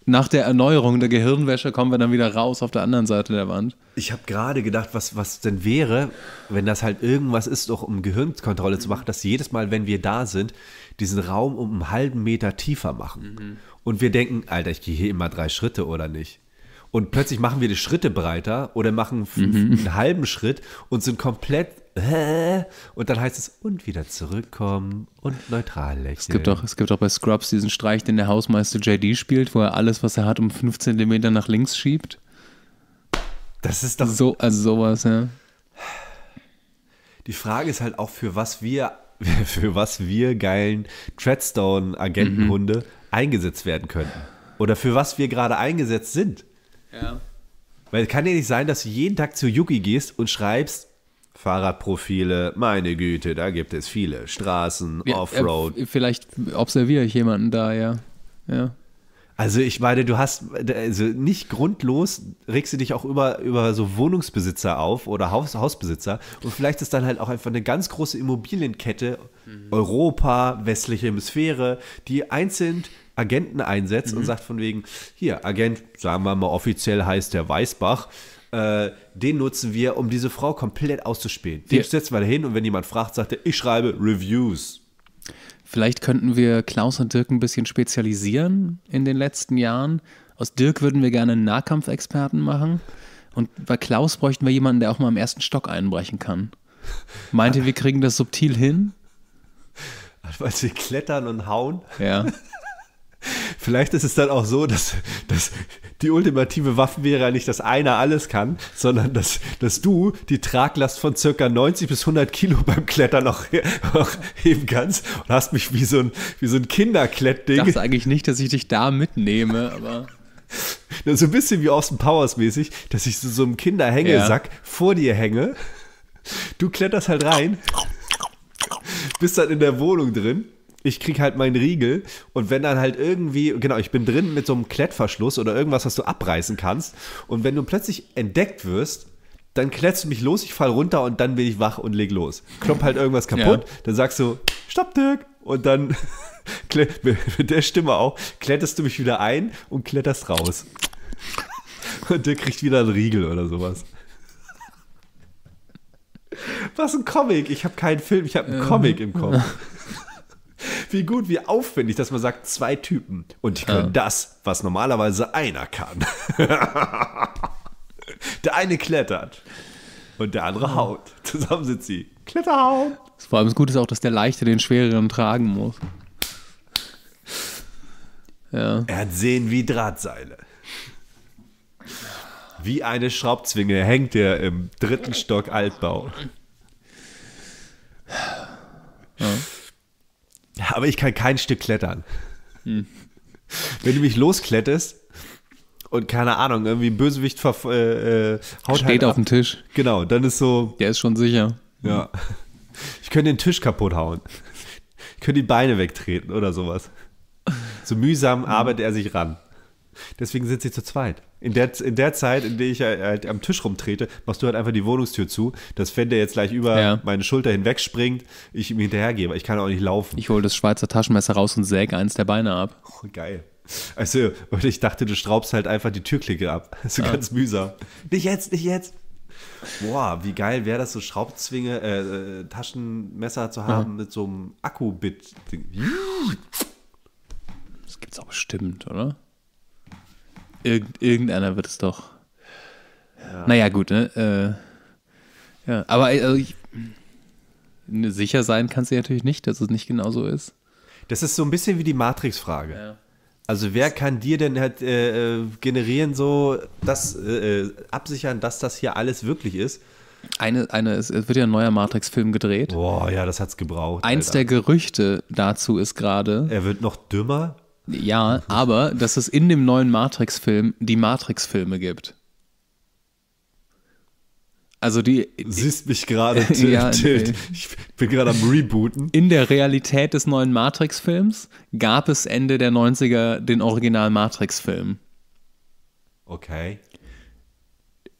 Speaker 1: nach der Erneuerung der Gehirnwäsche kommen wir dann wieder raus auf der anderen Seite der Wand. Ich habe gerade gedacht, was, was denn wäre, wenn das halt irgendwas ist, doch um
Speaker 2: Gehirnkontrolle zu machen, dass jedes Mal, wenn wir da sind, diesen Raum um einen halben Meter tiefer machen. Mhm. Und wir denken, Alter, ich gehe hier immer drei Schritte oder nicht und plötzlich machen wir die Schritte breiter oder machen mhm. einen halben Schritt und sind komplett äh, und dann heißt es und wieder zurückkommen und neutral lächeln. Es gibt auch,
Speaker 1: es gibt auch bei Scrubs diesen Streich, den der Hausmeister JD spielt, wo er alles, was er hat, um 5 cm nach links schiebt. Das ist doch so also sowas, ja.
Speaker 2: Die Frage ist halt auch für was wir für was wir geilen Treadstone Agentenhunde mhm. eingesetzt werden könnten oder für was wir gerade eingesetzt sind. Ja. Weil es kann ja nicht sein, dass du jeden Tag zu Yuki gehst und schreibst, Fahrradprofile, meine Güte, da gibt es viele. Straßen, ja, äh, Offroad.
Speaker 1: Äh, vielleicht observiere ich jemanden da, ja. ja. Also ich meine, du hast, also nicht grundlos regst du dich auch
Speaker 2: über, über so Wohnungsbesitzer auf oder Haus, Hausbesitzer. Und vielleicht ist dann halt auch einfach eine ganz große Immobilienkette, mhm. Europa, westliche Hemisphäre, die einzeln Agenten einsetzt mhm. und sagt von wegen, hier, Agent, sagen wir mal offiziell heißt der Weißbach, äh, den nutzen wir, um diese Frau komplett auszuspielen. Den ja. setzen wir hin und wenn jemand fragt,
Speaker 1: sagt er, ich schreibe Reviews. Vielleicht könnten wir Klaus und Dirk ein bisschen spezialisieren in den letzten Jahren. Aus Dirk würden wir gerne einen Nahkampfexperten machen. Und bei Klaus bräuchten wir jemanden, der auch mal im ersten Stock einbrechen kann. Meint ihr, wir kriegen das subtil hin?
Speaker 2: Weil sie klettern und hauen? Ja. Vielleicht ist es dann auch so, dass, dass die ultimative Waffe wäre ja nicht, dass einer alles kann, sondern dass, dass du die Traglast von circa 90 bis 100 Kilo beim Klettern auch, auch heben kannst und hast mich wie so ein, wie so ein Kinderklettding. Ich dachte eigentlich nicht, dass ich dich da mitnehme, aber. So ein bisschen wie Austin Powers mäßig, dass ich so, so einem Kinderhängesack ja. vor dir hänge. Du kletterst halt rein, bist dann in der Wohnung drin ich krieg halt meinen Riegel und wenn dann halt irgendwie, genau, ich bin drin mit so einem Klettverschluss oder irgendwas, was du abreißen kannst und wenn du plötzlich entdeckt wirst, dann kletzt du mich los, ich fall runter und dann bin ich wach und leg los. Klopp halt irgendwas kaputt, ja. dann sagst du, stopp Dirk und dann mit der Stimme auch, kletterst du mich wieder ein und kletterst raus. Und Dirk kriegt wieder einen Riegel oder sowas. Was ein Comic. Ich habe keinen Film, ich habe einen ähm. Comic im Kopf wie gut, wie aufwendig, dass man sagt, zwei Typen. Und die können ja. das, was normalerweise einer kann. der eine klettert und der andere haut. Zusammen sind sie. Kletterhaut.
Speaker 1: Vor allem das Gute ist auch, dass der Leichte den Schwereren tragen muss. Ja. Er hat
Speaker 2: Sehen wie Drahtseile. Wie eine Schraubzwinge hängt er im dritten Stock Altbau. Ja. Aber ich kann kein Stück klettern. Hm. Wenn du mich losklettest und keine Ahnung, irgendwie ein Bösewicht äh, äh, haut Steht halt auf dem Tisch. Genau, dann ist so. Der ist schon sicher. Ja. Ich könnte den Tisch kaputt hauen. Ich könnte die Beine wegtreten oder sowas. So mühsam hm. arbeitet er sich ran. Deswegen sind sie zu zweit. In der, in der Zeit, in der ich halt am Tisch rumtrete, machst du halt einfach die Wohnungstür zu, dass wenn der jetzt gleich über ja. meine Schulter hinwegspringt, ich ihm hinterhergehe, weil ich kann auch nicht laufen. Ich hole das Schweizer Taschenmesser raus und säge eins der Beine ab. Oh, geil. Also, und ich dachte, du schraubst halt einfach die Türklicke ab. So ah. ganz mühsam. Nicht jetzt, nicht jetzt. Boah, wie geil wäre das, so Schraubzwinge, äh, äh Taschenmesser zu haben
Speaker 1: mhm. mit so einem Akku-Bit-Ding. Das gibt's auch bestimmt, oder? Irgend, irgendeiner wird es doch. Ja. Naja, gut, ne? Äh, ja, aber äh, also ich, ne, sicher sein kannst du natürlich nicht, dass es nicht genau so ist. Das ist so ein bisschen wie die Matrix-Frage. Ja.
Speaker 2: Also wer kann dir denn halt äh, äh generieren, so das äh, äh, absichern,
Speaker 1: dass das hier alles wirklich ist? Eine, eine, es wird ja ein neuer Matrix-Film gedreht. Boah, ja, das hat's gebraucht. Eins Alter. der Gerüchte dazu ist gerade. Er wird noch dümmer. Ja, aber dass es in dem neuen Matrix-Film die Matrix-Filme gibt. Also die. Siehst mich gerade, Tilt. Ja, tilt. Ich bin gerade am Rebooten. In der Realität des neuen Matrix-Films gab es Ende der 90er den Original Matrix-Film. Okay.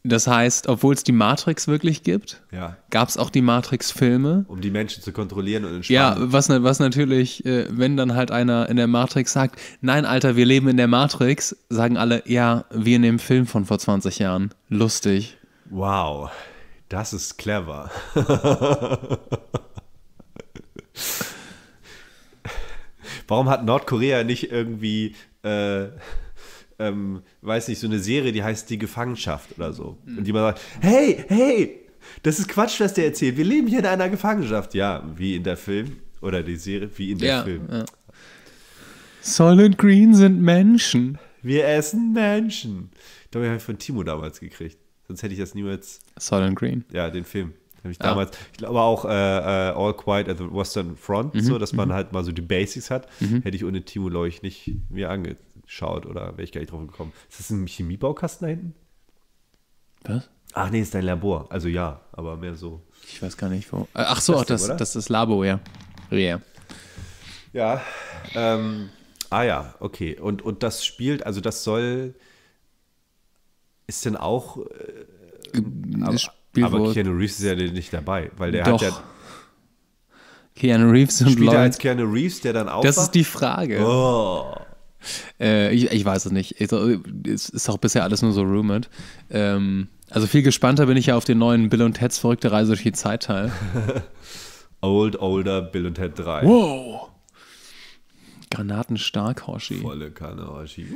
Speaker 1: Das heißt, obwohl es die Matrix wirklich gibt, ja. gab es auch die Matrix-Filme. Um die Menschen
Speaker 2: zu kontrollieren und entspannen. Ja,
Speaker 1: was, ne, was natürlich, äh, wenn dann halt einer in der Matrix sagt, nein, Alter, wir leben in der Matrix, sagen alle, ja, wir nehmen Film von vor 20 Jahren. Lustig. Wow, das ist clever.
Speaker 2: Warum hat Nordkorea nicht irgendwie... Äh ähm, weiß nicht, so eine Serie, die heißt Die Gefangenschaft oder so. Mhm. Und die man sagt, hey, hey, das ist Quatsch, was der erzählt. Wir leben hier in einer Gefangenschaft. Ja, wie in der Film oder die Serie, wie in der ja, Film. Ja.
Speaker 1: Solid Green sind Menschen.
Speaker 2: Wir essen Menschen. Ich glaube, ich habe von Timo damals gekriegt. Sonst hätte ich das niemals. Solid Green. Ja, den Film. Habe ich ah. damals, ah. ich glaube auch äh, äh, All Quiet at the Western Front, mhm, so dass man mhm. halt mal so die Basics hat, mhm. hätte ich ohne Timo, glaube ich, nicht mir angeguckt schaut oder wäre ich gar nicht drauf gekommen. Ist das ein Chemiebaukasten da hinten? Was? Ach nee, ist dein Labor. Also ja, aber mehr so.
Speaker 1: Ich weiß gar nicht wo. Äh, ach so, das, das, das Labo, ja. Yeah.
Speaker 2: Ja. Ähm, ah ja, okay. Und, und das spielt, also das soll, ist denn auch, äh, aber, aber Keanu Reeves ist ja nicht dabei, weil der Doch. hat ja
Speaker 1: Keanu Reeves und Spielt Lloyd. er als
Speaker 2: Keanu Reeves, der dann auch. Das ist die Frage.
Speaker 1: Oh. Äh, ich, ich, weiß es nicht. Es ist auch bisher alles nur so rumored. Ähm, also viel gespannter bin ich ja auf den neuen Bill und Ted's verrückte Reise durch die Zeit Teil. Old,
Speaker 2: older Bill und Ted 3. Wow!
Speaker 1: Granatenstark, Hoshi. Volle Kanne, Hoshi.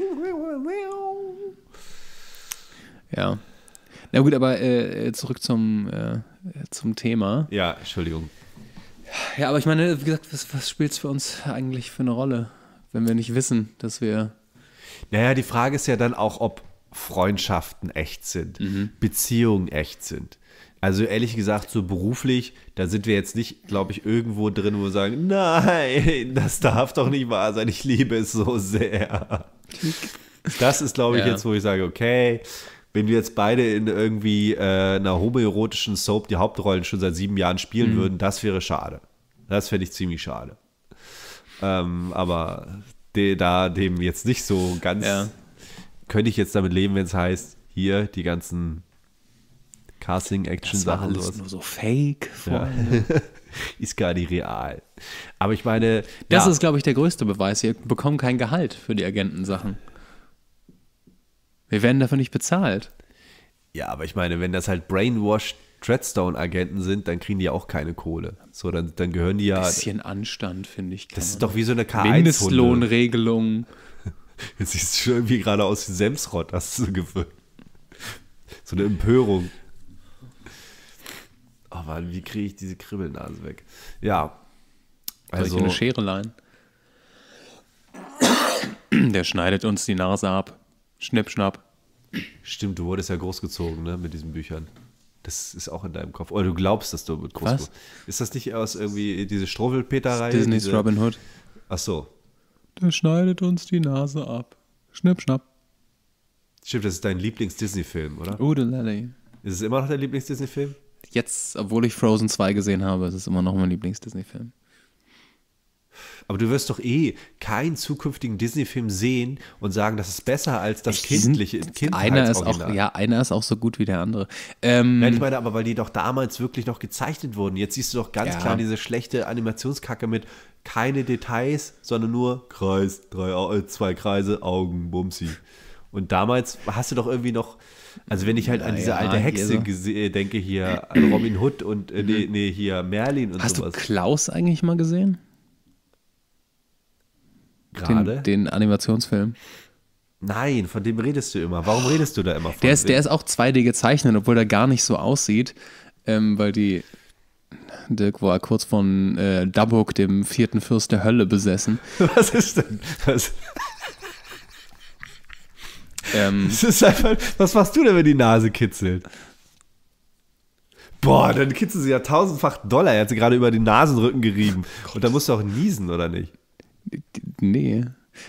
Speaker 1: Ja. Na gut, aber äh, zurück zum, äh, zum Thema. Ja, Entschuldigung. Ja, aber ich meine, wie gesagt, was, was spielt es für uns eigentlich für eine Rolle? wenn wir nicht wissen, dass
Speaker 2: wir. Naja, die Frage ist ja dann auch, ob Freundschaften echt sind, mhm. Beziehungen echt sind. Also ehrlich gesagt, so beruflich, da sind wir jetzt nicht, glaube ich, irgendwo drin, wo wir sagen, nein, das darf doch nicht wahr sein, ich liebe es so sehr. Das ist, glaube ich, ja. jetzt, wo ich sage, okay, wenn wir jetzt beide in irgendwie äh, einer homoerotischen Soap die Hauptrollen schon seit sieben Jahren spielen mhm. würden, das wäre schade. Das fände ich ziemlich schade. Ähm, aber de, da dem jetzt nicht so ganz, ja. könnte ich jetzt damit leben, wenn es heißt, hier die ganzen Casting-Action-Sachen. Das ist nur so fake, Freunde. Ja. ist gar
Speaker 1: nicht real. Aber ich meine. Das ja. ist, glaube ich, der größte Beweis. Wir bekommen kein Gehalt für die Agentensachen. Wir werden dafür nicht bezahlt. Ja, aber
Speaker 2: ich meine, wenn das halt brainwashed Treadstone-Agenten sind, dann kriegen die ja auch keine Kohle. So, dann, dann gehören die ja. Ein bisschen Anstand, finde ich. Das ist doch wie so eine K1.
Speaker 1: Mindestlohnregelung.
Speaker 2: Jetzt siehst du schon irgendwie gerade aus wie Semsrott, hast du gewöhnt. So eine Empörung. Oh Mann, wie kriege ich diese Kribbelnase weg?
Speaker 1: Ja. Also Soll ich also- eine Schere leihen? Der schneidet uns die Nase ab. Schnipp, schnapp. Stimmt, du wurdest ja großgezogen, ne,
Speaker 2: mit diesen Büchern. Das ist auch in deinem Kopf. Oder du glaubst, dass du mit groß Ist das nicht aus irgendwie diese Strobelpeter-Reihe? Disney's diese? Robin Hood. Ach so.
Speaker 1: Der schneidet uns die Nase ab. Schnipp, schnapp. Stimmt, das ist dein Lieblings-Disney-Film, oder?
Speaker 2: Udelele. Ist es immer noch dein Lieblings-Disney-Film?
Speaker 1: Jetzt, obwohl ich Frozen 2 gesehen habe, ist es immer noch mein Lieblings-Disney-Film.
Speaker 2: Aber du wirst doch eh keinen zukünftigen Disney-Film sehen und sagen, das ist besser als das ich kindliche kind einer ist auch, Ja,
Speaker 1: einer ist auch so gut wie der
Speaker 2: andere. Ähm, Nein, ich meine aber, weil die doch damals wirklich noch gezeichnet wurden. Jetzt siehst du doch ganz ja. klar diese schlechte Animationskacke mit keine Details, sondern nur Kreis, drei, äh, zwei Kreise, Augen, Bumsi. Und damals hast du doch irgendwie noch, also wenn ich halt an diese ja, alte Hexe also- hier äh, denke hier, an Robin Hood und äh, nee, mhm. nee, hier Merlin und hast sowas. Hast du
Speaker 1: Klaus eigentlich mal gesehen? Gerade? Den, den, Animationsfilm. Nein, von dem redest du immer. Warum redest du da immer von? Der ist, dem? der ist auch 2D gezeichnet, obwohl der gar nicht so aussieht, ähm, weil die. Dirk war kurz von äh, Dabuk, dem vierten Fürst der Hölle, besessen. Was ist denn? Was? Ähm, das ist einfach, was machst du denn, wenn die Nase kitzelt?
Speaker 2: Boah, dann kitzelt sie ja tausendfach Dollar. Er hat sie gerade über den Nasenrücken gerieben. Und da musst du auch niesen, oder nicht? Nee.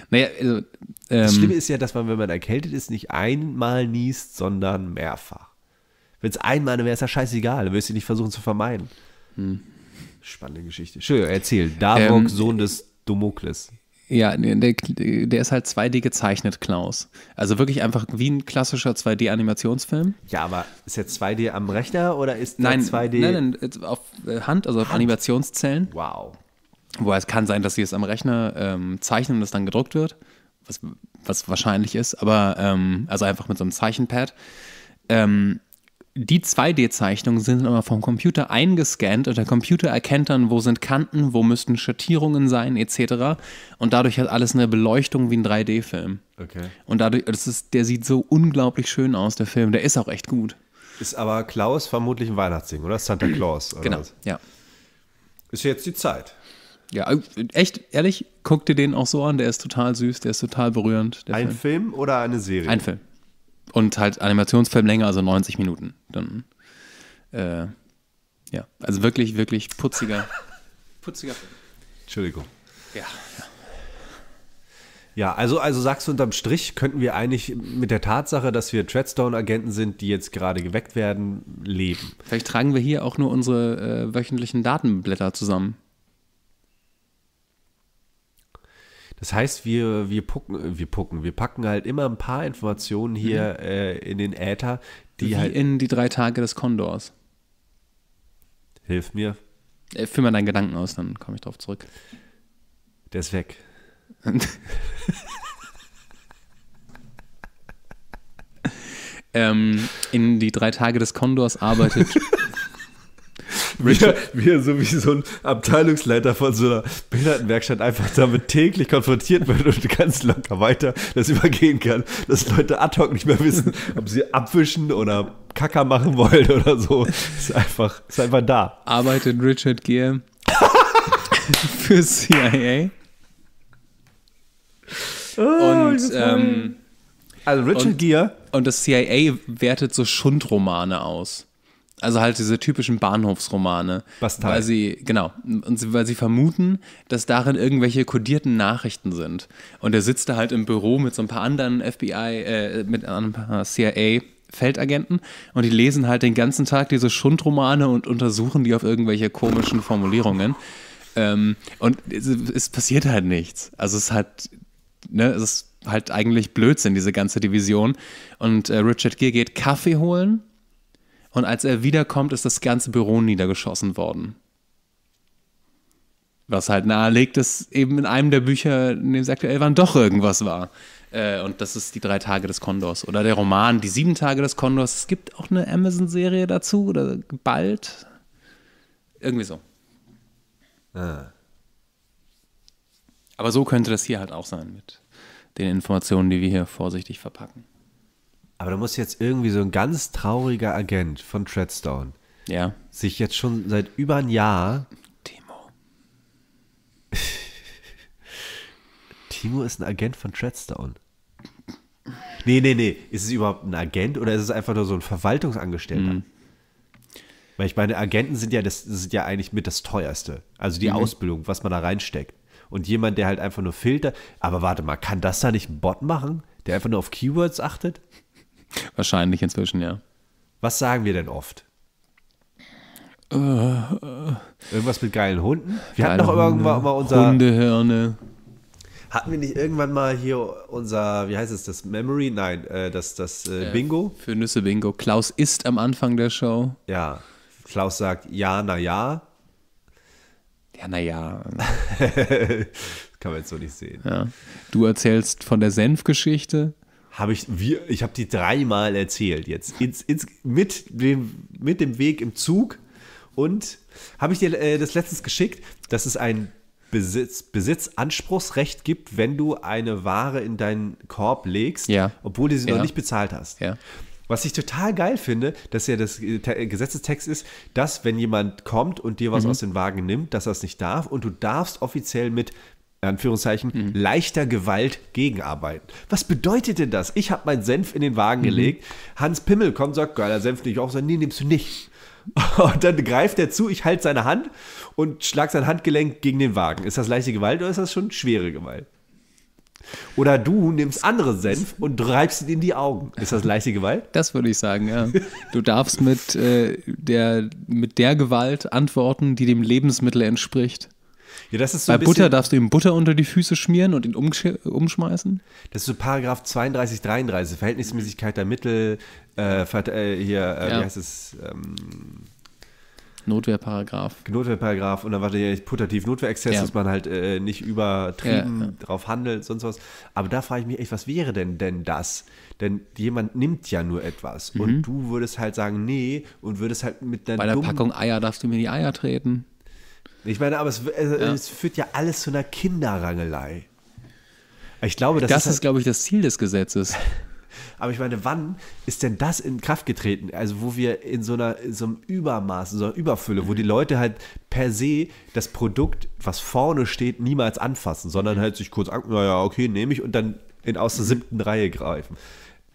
Speaker 2: Naja, also. Ähm, das Schlimme ist ja, dass man, wenn man erkältet ist, nicht einmal niest, sondern mehrfach. Wenn es einmal wäre, ist ja scheißegal. Dann wirst du nicht versuchen zu vermeiden. Hm. Spannende Geschichte. Schön, erzähl. Davok, ähm, Sohn des Domokles.
Speaker 1: Ja, der, der, ist halt 2D gezeichnet, Klaus. Also wirklich einfach wie ein klassischer 2D-Animationsfilm. Ja, aber ist jetzt 2D am Rechner oder ist nein, 2D? Nein, nein, auf äh, Hand, also auf Hand. Animationszellen. Wow. Wobei es kann sein, dass sie es am Rechner ähm, zeichnen und es dann gedruckt wird, was, was wahrscheinlich ist, aber ähm, also einfach mit so einem Zeichenpad. Ähm, die 2D-Zeichnungen sind aber vom Computer eingescannt und der Computer erkennt dann, wo sind Kanten, wo müssten Schattierungen sein, etc. Und dadurch hat alles eine Beleuchtung wie ein 3D-Film. Okay. Und dadurch, das ist, der sieht so unglaublich schön aus, der Film. Der ist auch echt gut. Ist aber Klaus vermutlich ein Weihnachtsding, oder? Santa Claus. Oder genau, was? ja. Ist jetzt die Zeit. Ja, äh, echt, ehrlich, guck dir den auch so an. Der ist total süß, der ist total berührend. Ein Film. Film. oder eine Serie? Ein Film. Und halt Animationsfilm länger, also 90 Minuten. Dann, äh, ja, also wirklich, wirklich putziger, putziger Film. Entschuldigung. Ja, ja. Ja, also,
Speaker 2: also sagst du unterm Strich, könnten wir eigentlich mit der Tatsache, dass wir Treadstone-Agenten sind, die jetzt gerade
Speaker 1: geweckt werden, leben. Vielleicht tragen wir hier auch nur unsere äh, wöchentlichen Datenblätter zusammen. Das heißt, wir, wir pucken,
Speaker 2: wir pucken, wir packen halt immer ein paar Informationen hier mhm. äh, in den Äther, die Wie halt. in
Speaker 1: die drei Tage des Kondors. Hilf mir. Äh, führ mal deinen Gedanken aus, dann komme ich drauf zurück. Der ist weg. ähm, in die drei Tage des Kondors arbeitet Richard,
Speaker 2: wie er so wie so ein Abteilungsleiter von so einer Behindertenwerkstatt einfach damit täglich konfrontiert wird und ganz locker weiter das übergehen kann, dass Leute ad hoc nicht mehr wissen, ob sie abwischen oder Kacker
Speaker 1: machen wollen oder so. Ist einfach, ist einfach da. Arbeitet Richard Gere für CIA. Oh, und ähm, also Richard und, Gere. Und das CIA wertet so Schundromane aus. Also halt diese typischen Bahnhofsromane. Bastard. Weil sie, genau, und weil sie vermuten, dass darin irgendwelche kodierten Nachrichten sind. Und er sitzt da halt im Büro mit so ein paar anderen FBI, äh, mit ein paar CIA. Feldagenten und die lesen halt den ganzen Tag diese Schundromane und untersuchen die auf irgendwelche komischen Formulierungen. Ähm, und es, es, passiert halt nichts. Also es hat, ne, es ist halt eigentlich Blödsinn, diese ganze Division. Und äh, Richard Gere geht Kaffee holen und als er wiederkommt, ist das ganze Büro niedergeschossen worden. Was halt nahelegt, dass eben in einem der Bücher, in dem es aktuell waren, doch irgendwas war. Äh, und das ist die drei Tage des Kondors. Oder der Roman, die sieben Tage des Kondors. Es gibt auch eine Amazon-Serie dazu oder bald. Irgendwie so. Ah. Aber so könnte das hier halt auch sein mit den Informationen, die wir hier vorsichtig verpacken.
Speaker 2: Aber da muss jetzt irgendwie so ein ganz trauriger Agent von Treadstone ja. sich jetzt schon seit über ein Jahr. Timo. Timo ist ein Agent von Treadstone. Nee, nee, nee. Ist es überhaupt ein Agent oder ist es einfach nur so ein Verwaltungsangestellter? Mhm. Weil ich meine, Agenten sind ja das, sind ja eigentlich mit das teuerste. Also die mhm. Ausbildung, was man da reinsteckt. Und jemand, der halt einfach nur filtert. Aber warte mal, kann das da nicht ein Bot machen, der einfach nur auf Keywords achtet? Wahrscheinlich inzwischen, ja. Was sagen wir denn oft?
Speaker 1: irgendwas
Speaker 2: mit geilen Hunden? Wir hatten doch irgendwann mal unser.
Speaker 1: Hundehirne.
Speaker 2: Hatten wir nicht irgendwann mal hier unser, wie heißt es, das Memory? Nein, äh, das, das äh, Bingo? Für Nüsse Bingo. Klaus ist am
Speaker 1: Anfang der Show.
Speaker 2: Ja. Klaus sagt ja, na ja. Ja, na ja. Kann man jetzt so nicht sehen. Ja.
Speaker 1: Du erzählst von der Senfgeschichte
Speaker 2: habe ich, wir, ich habe die dreimal erzählt jetzt. Ins, ins, mit, dem, mit dem Weg im Zug. Und habe ich dir äh, das letztens geschickt, dass es ein Besitz, Besitzanspruchsrecht gibt, wenn du eine Ware in deinen Korb legst, ja. obwohl du sie ja. noch nicht bezahlt hast. Ja. Was ich total geil finde, dass ja das äh, Gesetzestext ist, dass wenn jemand kommt und dir was mhm. aus den Wagen nimmt, dass er es nicht darf und du darfst offiziell mit Anführungszeichen, mhm. leichter Gewalt gegenarbeiten. Was bedeutet denn das? Ich habe meinen Senf in den Wagen mhm. gelegt. Hans Pimmel kommt, sagt, geiler Senf nicht auch, sagt, nee, nimmst du nicht. Und dann greift er zu, ich halte seine Hand und schlag sein Handgelenk gegen den Wagen. Ist das leichte Gewalt oder ist das schon schwere Gewalt? Oder du
Speaker 1: nimmst andere Senf und reibst ihn in die Augen. Ist das leichte Gewalt? Das würde ich sagen, ja. Du darfst mit, äh, der, mit der Gewalt antworten, die dem Lebensmittel entspricht. Ja, das ist so Bei Butter darfst du ihm Butter unter die Füße schmieren und ihn umsch umschmeißen?
Speaker 2: Das ist so Paragraph 32, 33, Verhältnismäßigkeit der Mittel, äh, äh hier, äh, ja. wie heißt es? Ähm, Notwehrparagraph. Notwehrparagraph und dann war der putativ Notwehrexzess, ja. dass man halt äh, nicht übertrieben ja, ja. drauf handelt, sonst was. Aber da frage ich mich echt, was wäre denn denn das? Denn jemand nimmt ja nur etwas mhm. und du würdest halt sagen, nee und würdest halt mit einer Bei der Packung Eier darfst du mir die Eier treten. Ich meine, aber es, also, ja. es führt ja alles zu einer Kinderrangelei. Ich glaube, das, das ist, ist halt, glaube ich, das Ziel des Gesetzes. Aber ich meine, wann ist denn das in Kraft getreten? Also, wo wir in so, einer, in so einem Übermaß, in so einer Überfülle, wo die Leute halt per se das Produkt, was vorne steht, niemals anfassen, sondern mhm. halt sich kurz, naja, okay, nehme ich und dann in aus der mhm. siebten Reihe greifen.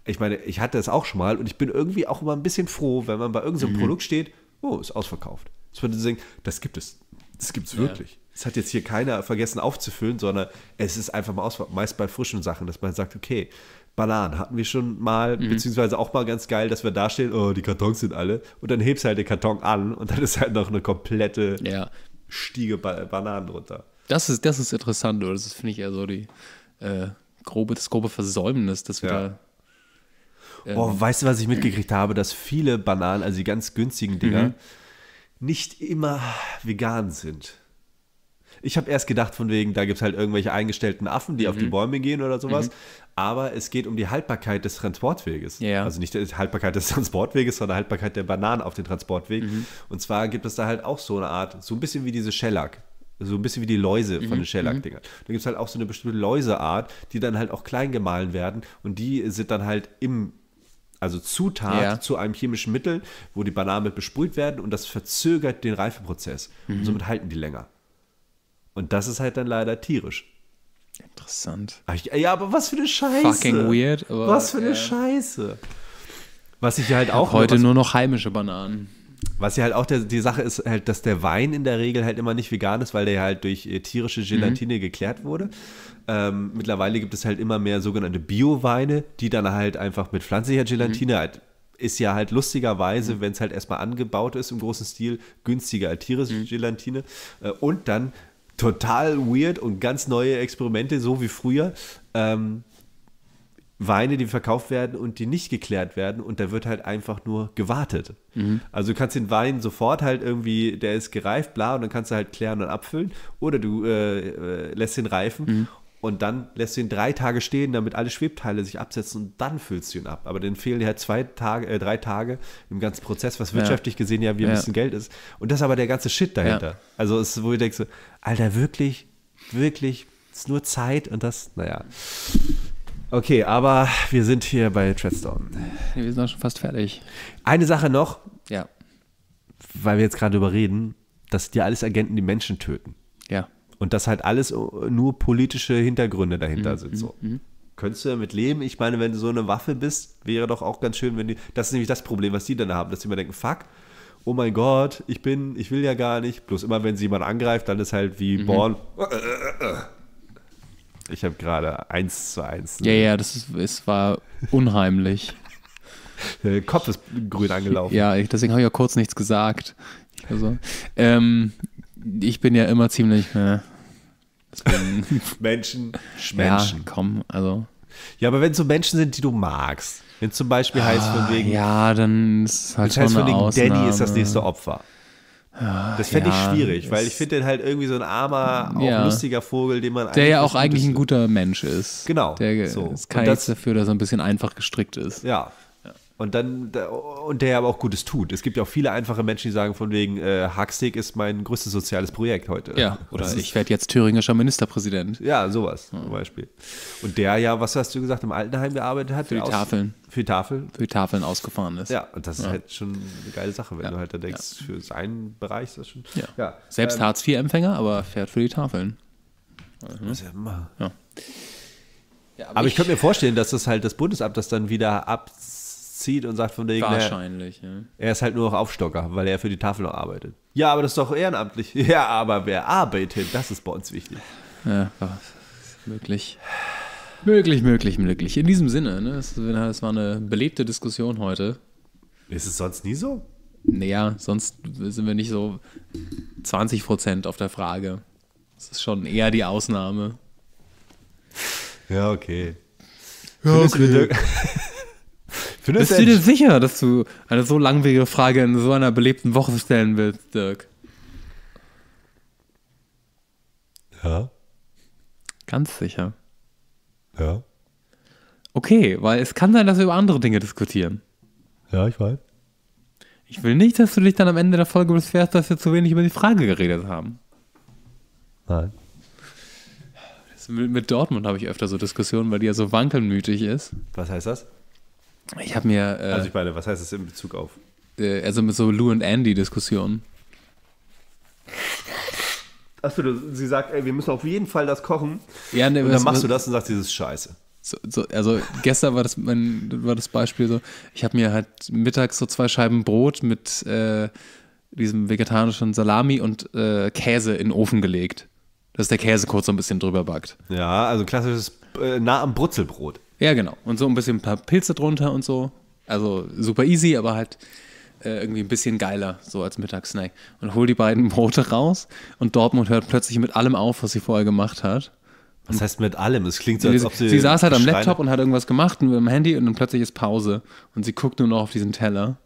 Speaker 2: Ich meine, ich hatte das auch schon mal und ich bin irgendwie auch immer ein bisschen froh, wenn man bei irgendeinem so mhm. Produkt steht, oh, ist ausverkauft. Das würde sagen, das gibt es das gibt es wirklich. Ja. Das hat jetzt hier keiner vergessen aufzufüllen, sondern es ist einfach mal aus, Meist bei frischen Sachen, dass man sagt, okay, Bananen hatten wir schon mal, mhm. beziehungsweise auch mal ganz geil, dass wir da stehen, oh, die Kartons sind alle. Und dann hebst du halt den Karton an und dann ist halt noch eine komplette ja. Stiege ba
Speaker 1: Bananen drunter. Das ist, das ist interessant, oder? Das finde ich eher so die äh, grobe, das grobe Versäumnis, dass wir ja. da
Speaker 2: Oh, ähm, weißt du, was ich mitgekriegt
Speaker 1: habe? Dass viele
Speaker 2: Bananen, also die ganz günstigen Dinger, mhm nicht immer vegan sind. Ich habe erst gedacht, von wegen, da gibt es halt irgendwelche eingestellten Affen, die mhm. auf die mhm. Bäume gehen oder sowas. Mhm. Aber es geht um die Haltbarkeit des Transportweges. Ja. Also nicht die Haltbarkeit des Transportweges, sondern Haltbarkeit der Bananen auf dem Transportweg. Mhm. Und zwar gibt es da halt auch so eine Art, so ein bisschen wie diese Shellac. So ein bisschen wie die Läuse von den mhm. Shellac-Dingern. Mhm. Da gibt es halt auch so eine bestimmte Läuseart, die dann halt auch klein gemahlen werden. Und die sind dann halt im also Zutat ja. zu einem chemischen Mittel, wo die Bananen mit besprüht werden und das verzögert den Reifeprozess. Mhm. Und somit halten die länger. Und das ist halt dann leider tierisch. Interessant. ja, aber was für eine Scheiße. Fucking weird. was für eine yeah. Scheiße.
Speaker 1: Was ich halt auch. Heute nur
Speaker 2: noch heimische Bananen. Was ja halt auch der, die Sache ist, halt, dass der Wein in der Regel halt immer nicht vegan ist, weil der halt durch äh, tierische Gelatine mhm. geklärt wurde. Ähm, mittlerweile gibt es halt immer mehr sogenannte Bio-Weine, die dann halt einfach mit pflanzlicher mhm. Gelatine mhm. halt ist ja halt lustigerweise, mhm. wenn es halt erstmal angebaut ist im großen Stil, günstiger als tierische mhm. Gelatine. Äh, und dann total weird und ganz neue Experimente, so wie früher. Ähm, Weine, die verkauft werden und die nicht geklärt werden und da wird halt einfach nur gewartet. Mhm. Also du kannst den Wein sofort halt irgendwie, der ist gereift, bla, und dann kannst du halt klären und abfüllen oder du äh, äh, lässt ihn reifen mhm. und dann lässt du ihn drei Tage stehen, damit alle Schwebteile sich absetzen und dann füllst du ihn ab. Aber dann fehlen dir halt zwei Tage, äh, drei Tage im ganzen Prozess, was wirtschaftlich ja. gesehen ja wie ein ja. bisschen Geld ist. Und das ist aber der ganze Shit dahinter. Ja. Also es ist, wo du denkst, Alter, wirklich, wirklich, es ist nur Zeit und das, naja. Okay, aber wir sind hier bei Treadstone. Wir sind auch schon fast fertig. Eine Sache noch. Ja. Weil wir jetzt gerade über reden, dass die alles Agenten die Menschen töten. Ja. Und dass halt alles nur politische Hintergründe dahinter mhm, sind. So. Mhm, mhm. Könntest du damit leben? Ich meine, wenn du so eine Waffe bist, wäre doch auch ganz schön, wenn die. Das ist nämlich das Problem, was die dann haben, dass die immer denken, fuck, oh mein Gott, ich bin, ich will ja gar nicht. Bloß immer, wenn sie jemand angreift, dann ist
Speaker 1: halt wie mhm. Born.
Speaker 2: Äh, äh, äh.
Speaker 1: Ich habe gerade eins zu eins. Ne? Ja, ja, das ist, es war unheimlich. Der Kopf ist grün angelaufen. Ja, deswegen habe ich auch kurz nichts gesagt. Also, ähm, ich bin ja immer ziemlich. Äh, ne, Menschen, Menschen. Ja, komm, also.
Speaker 2: Ja, aber wenn es so Menschen sind, die du magst, wenn zum Beispiel ah, heißt von ah, wegen. Ja,
Speaker 1: dann ist halt schon heißt von wegen, Ausnahme. Danny ist das nächste Opfer. Das fände ja, ich schwierig,
Speaker 2: weil ich finde den halt irgendwie so ein armer, auch ja. lustiger Vogel, den man eigentlich. Der ja auch eigentlich
Speaker 1: ein guter Mensch ist. Genau. Der so. ist kein das, dafür, dass er ein bisschen einfach gestrickt ist.
Speaker 2: Ja, und dann, und der aber auch Gutes tut. Es gibt ja auch viele einfache Menschen, die sagen von wegen, äh, Hacksteak ist mein größtes soziales Projekt heute. Ja, oder ich werde
Speaker 1: jetzt thüringischer Ministerpräsident.
Speaker 2: Ja, sowas ja. zum hm. Beispiel. Und der ja, was hast du gesagt, im Altenheim gearbeitet hat. Für die Tafeln.
Speaker 1: Für die Tafeln. Für die Tafeln ausgefahren ist. Ja, und das ja. ist halt schon eine geile Sache, wenn ja. du halt da denkst, für seinen Bereich ist das schon. Ja. Selbst ähm, Hartz-IV-Empfänger, aber fährt für die Tafeln. Mhm. Das ist ja immer. Ja. aber, aber ich, ich könnte mir
Speaker 2: vorstellen, dass das halt das Bundesamt das dann wieder ab zieht und sagt von wegen. Wahrscheinlich, ja. Er ist halt nur noch Aufstocker, weil er für die Tafel noch arbeitet. Ja, aber das ist doch ehrenamtlich. Ja, aber wer arbeitet,
Speaker 1: das ist bei uns wichtig. Ja, möglich. Möglich, möglich, möglich. In diesem Sinne, ne? Das war eine belebte Diskussion heute. Ist es sonst nie so? Naja, sonst sind wir nicht so 20 auf der Frage. Das ist schon eher die Ausnahme. Ja, okay. Ja, okay. Findest Bist du dir sicher, dass du eine so langwierige Frage in so einer belebten Woche stellen willst, Dirk? Ja. Ganz sicher. Ja. Okay, weil es kann sein, dass wir über andere Dinge diskutieren. Ja, ich weiß. Ich will nicht, dass du dich dann am Ende der Folge beschwerst, dass wir zu wenig über die Frage geredet haben. Nein. Mit Dortmund habe ich öfter so Diskussionen, weil die ja so wankelmütig ist. Was heißt das? Ich habe mir. Äh, also ich meine, was heißt das in Bezug auf? Äh, also mit so Lou und Andy-Diskussionen. Achso,
Speaker 2: sie sagt, ey, wir müssen auf jeden Fall das kochen. Ja, ne, und dann machst du das
Speaker 1: und sagst, dieses Scheiße. So, so, also gestern war das mein, war das Beispiel so, ich habe mir halt mittags so zwei Scheiben Brot mit äh, diesem vegetarischen Salami und äh, Käse in den Ofen gelegt. Dass der Käse kurz so ein bisschen drüber backt. Ja, also klassisches äh, nah am Brutzelbrot. Ja, genau. Und so ein bisschen ein paar Pilze drunter und so. Also super easy, aber halt äh, irgendwie ein bisschen geiler, so als Mittagssnack. Und hol die beiden Brote raus und Dortmund hört plötzlich mit allem auf, was sie vorher gemacht hat. Was heißt mit allem? Es klingt so, als ob sie. Sie saß halt am Schreine. Laptop und hat irgendwas gemacht und mit dem Handy und dann plötzlich ist Pause. Und sie guckt nur noch auf diesen Teller.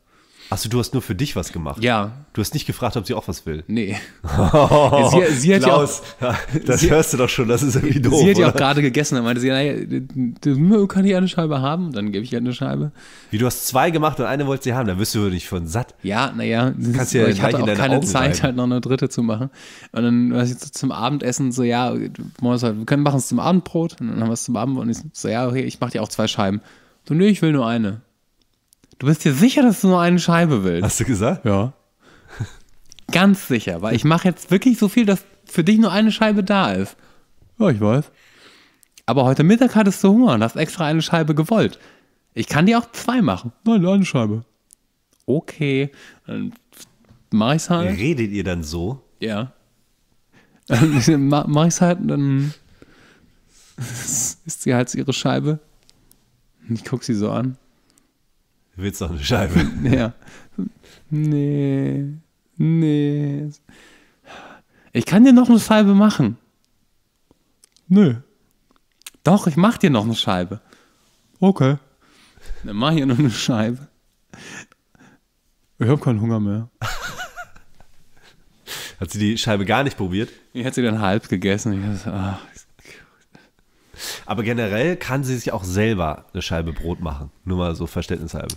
Speaker 1: Achso, du hast nur für dich was gemacht. Ja. Du hast nicht gefragt, ob sie auch was will. Nee. Oh, sie, sie hat Klaus, auch, das sie, hörst du doch schon, das ist irgendwie doof. Sie hat ja auch gerade gegessen, dann meinte sie, naja, hm, kann ich eine Scheibe haben? Dann gebe ich ihr eine Scheibe. Wie, du hast zwei gemacht und eine wollte sie haben, dann wirst du nicht von satt. Ja, naja. Kannst ja ich hatte auch keine Augen Zeit, rein. halt noch eine dritte zu machen. Und dann war sie so zum Abendessen so, ja, wir können machen es zum Abendbrot. Und dann haben wir es zum Abendbrot und ich so, ja, okay, ich mache dir auch zwei Scheiben. So, nee, ich will nur eine. Du bist dir sicher, dass du nur eine Scheibe willst? Hast du gesagt? Ja. Ganz sicher, weil ich mache jetzt wirklich so viel, dass für dich nur eine Scheibe da ist. Ja, ich weiß. Aber heute Mittag hattest du Hunger und hast extra eine Scheibe gewollt. Ich kann dir auch zwei machen. Nein, eine Scheibe. Okay. Dann mach ich's halt. Redet ihr dann so? Ja. Dann mach ich's halt und dann ist sie halt ihre Scheibe. Ich guck sie so an. Willst du eine Scheibe? ja. Nee. Nee. Ich kann dir noch eine Scheibe machen. Nö. Doch, ich mach dir noch eine Scheibe. Okay. Dann mach hier noch eine Scheibe. Ich hab keinen Hunger mehr.
Speaker 2: hat sie die Scheibe gar nicht probiert? Ich hätte sie dann halb gegessen. Ich dachte, ach, aber generell kann sie sich auch selber eine Scheibe Brot machen. Nur mal so verständnishalber.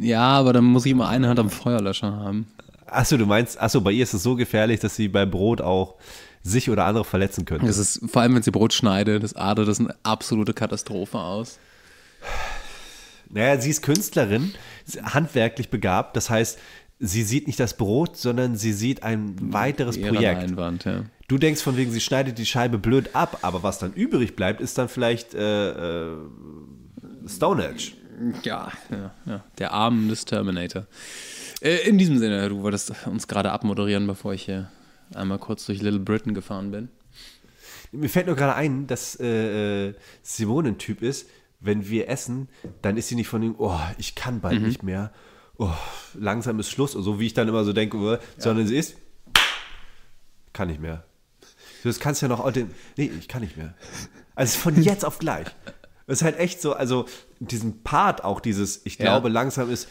Speaker 2: Ja, aber dann muss ich immer eine Hand am Feuerlöscher haben. Achso, du meinst, achso, bei ihr ist es so gefährlich, dass sie bei Brot auch sich oder andere verletzen könnte. Das ist, vor allem, wenn sie Brot schneidet, das adert das eine absolute Katastrophe aus. Naja, sie ist Künstlerin, handwerklich begabt. Das heißt, sie sieht nicht das Brot, sondern sie sieht ein weiteres Projekt.
Speaker 1: Einwand, ja.
Speaker 2: Du denkst von wegen, sie schneidet die Scheibe blöd ab, aber was dann übrig bleibt, ist dann
Speaker 1: vielleicht äh, äh, Stonehenge. Ja, ja, ja, der Arm des Terminator. Äh, in diesem Sinne, du wolltest uns gerade abmoderieren, bevor ich hier einmal kurz durch Little Britain gefahren bin.
Speaker 2: Mir fällt nur gerade ein, dass äh, äh, Simone ein Typ ist, wenn wir essen, dann ist sie nicht von dem, oh, ich kann bald mhm. nicht mehr, oh, langsam ist Schluss, so wie ich dann immer so denke, äh, ja. sondern sie ist, kann nicht mehr. Das kannst ja noch. Nee, ich kann nicht mehr. Also von jetzt auf gleich. Das ist halt echt so, also diesen Part auch, dieses, ich glaube, ja. langsam ist,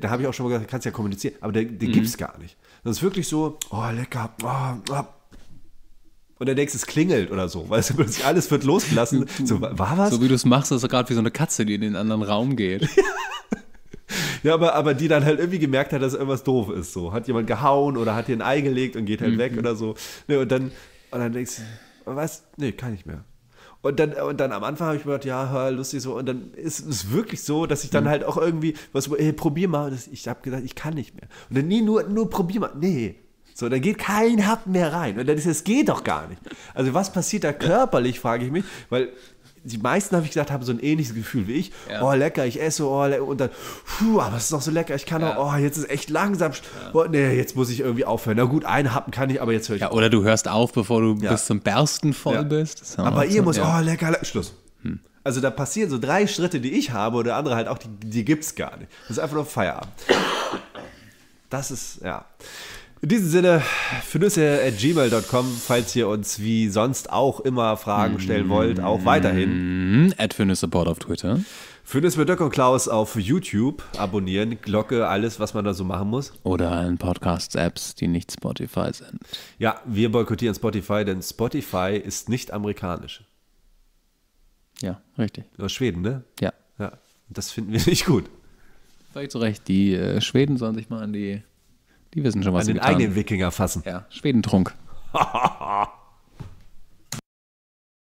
Speaker 2: da habe ich auch schon mal gesagt, kannst ja kommunizieren, aber den, den mhm. gibt es gar nicht. Das ist wirklich so, oh, lecker, oh, oh. Und dann denkst es klingelt
Speaker 1: oder so, Weißt du, plötzlich alles wird losgelassen. So, war was? So wie du es machst, ist gerade wie so eine Katze, die in den anderen Raum geht.
Speaker 2: ja, aber, aber die dann halt irgendwie gemerkt hat, dass irgendwas doof ist. So hat jemand gehauen oder hat ihr ein Ei gelegt und geht halt mhm. weg oder so. Ne, und dann und dann denkst du, was? Nee, kann ich mehr. Und dann, und dann am Anfang habe ich mir gedacht, ja, lustig so. Und dann ist es wirklich so, dass ich dann mhm. halt auch irgendwie, was, hey, probier mal. ich habe gedacht, ich kann nicht mehr. Und dann, nie nur, nur probier mal. Nee. So, dann geht kein Happen mehr rein. Und dann ist es, geht doch gar nicht. Also, was passiert da körperlich, frage ich mich, weil die meisten, habe ich gesagt, haben so ein ähnliches Gefühl wie ich. Ja. Oh, lecker, ich esse, oh, lecker. Und dann, puh, aber es ist noch so lecker, ich kann ja. oh, jetzt ist echt langsam. Ja. Oh, nee, jetzt muss ich irgendwie aufhören. Na gut, einen Happen kann ich, aber jetzt höre ich. Ja,
Speaker 1: oder du hörst auf, bevor du bis zum Bersten voll bist. Aber ihr so, muss, oh, lecker,
Speaker 2: lecker. Schluss. Hm. Also da passieren so drei Schritte, die ich habe oder andere halt auch, die, die gibt es gar nicht. Das ist einfach nur Feierabend. Das ist, ja. In diesem Sinne, fnüsse.gmail.com, falls ihr uns wie sonst auch immer Fragen stellen wollt, auch weiterhin. Mhm. At Support auf Twitter. Findest mit Dirk und Klaus auf YouTube abonnieren, Glocke, alles, was man da so machen muss. Oder
Speaker 1: allen Podcasts-Apps, die nicht Spotify sind.
Speaker 2: Ja, wir boykottieren Spotify, denn Spotify ist nicht amerikanisch.
Speaker 1: Ja, richtig. Aus Schweden, ne? Ja. Ja, das finden wir nicht gut. Vielleicht zu Recht. Die äh, Schweden sollen sich mal an die die wissen schon, was An sie den getan. eigenen Wikinger fassen. Ja, Schwedentrunk.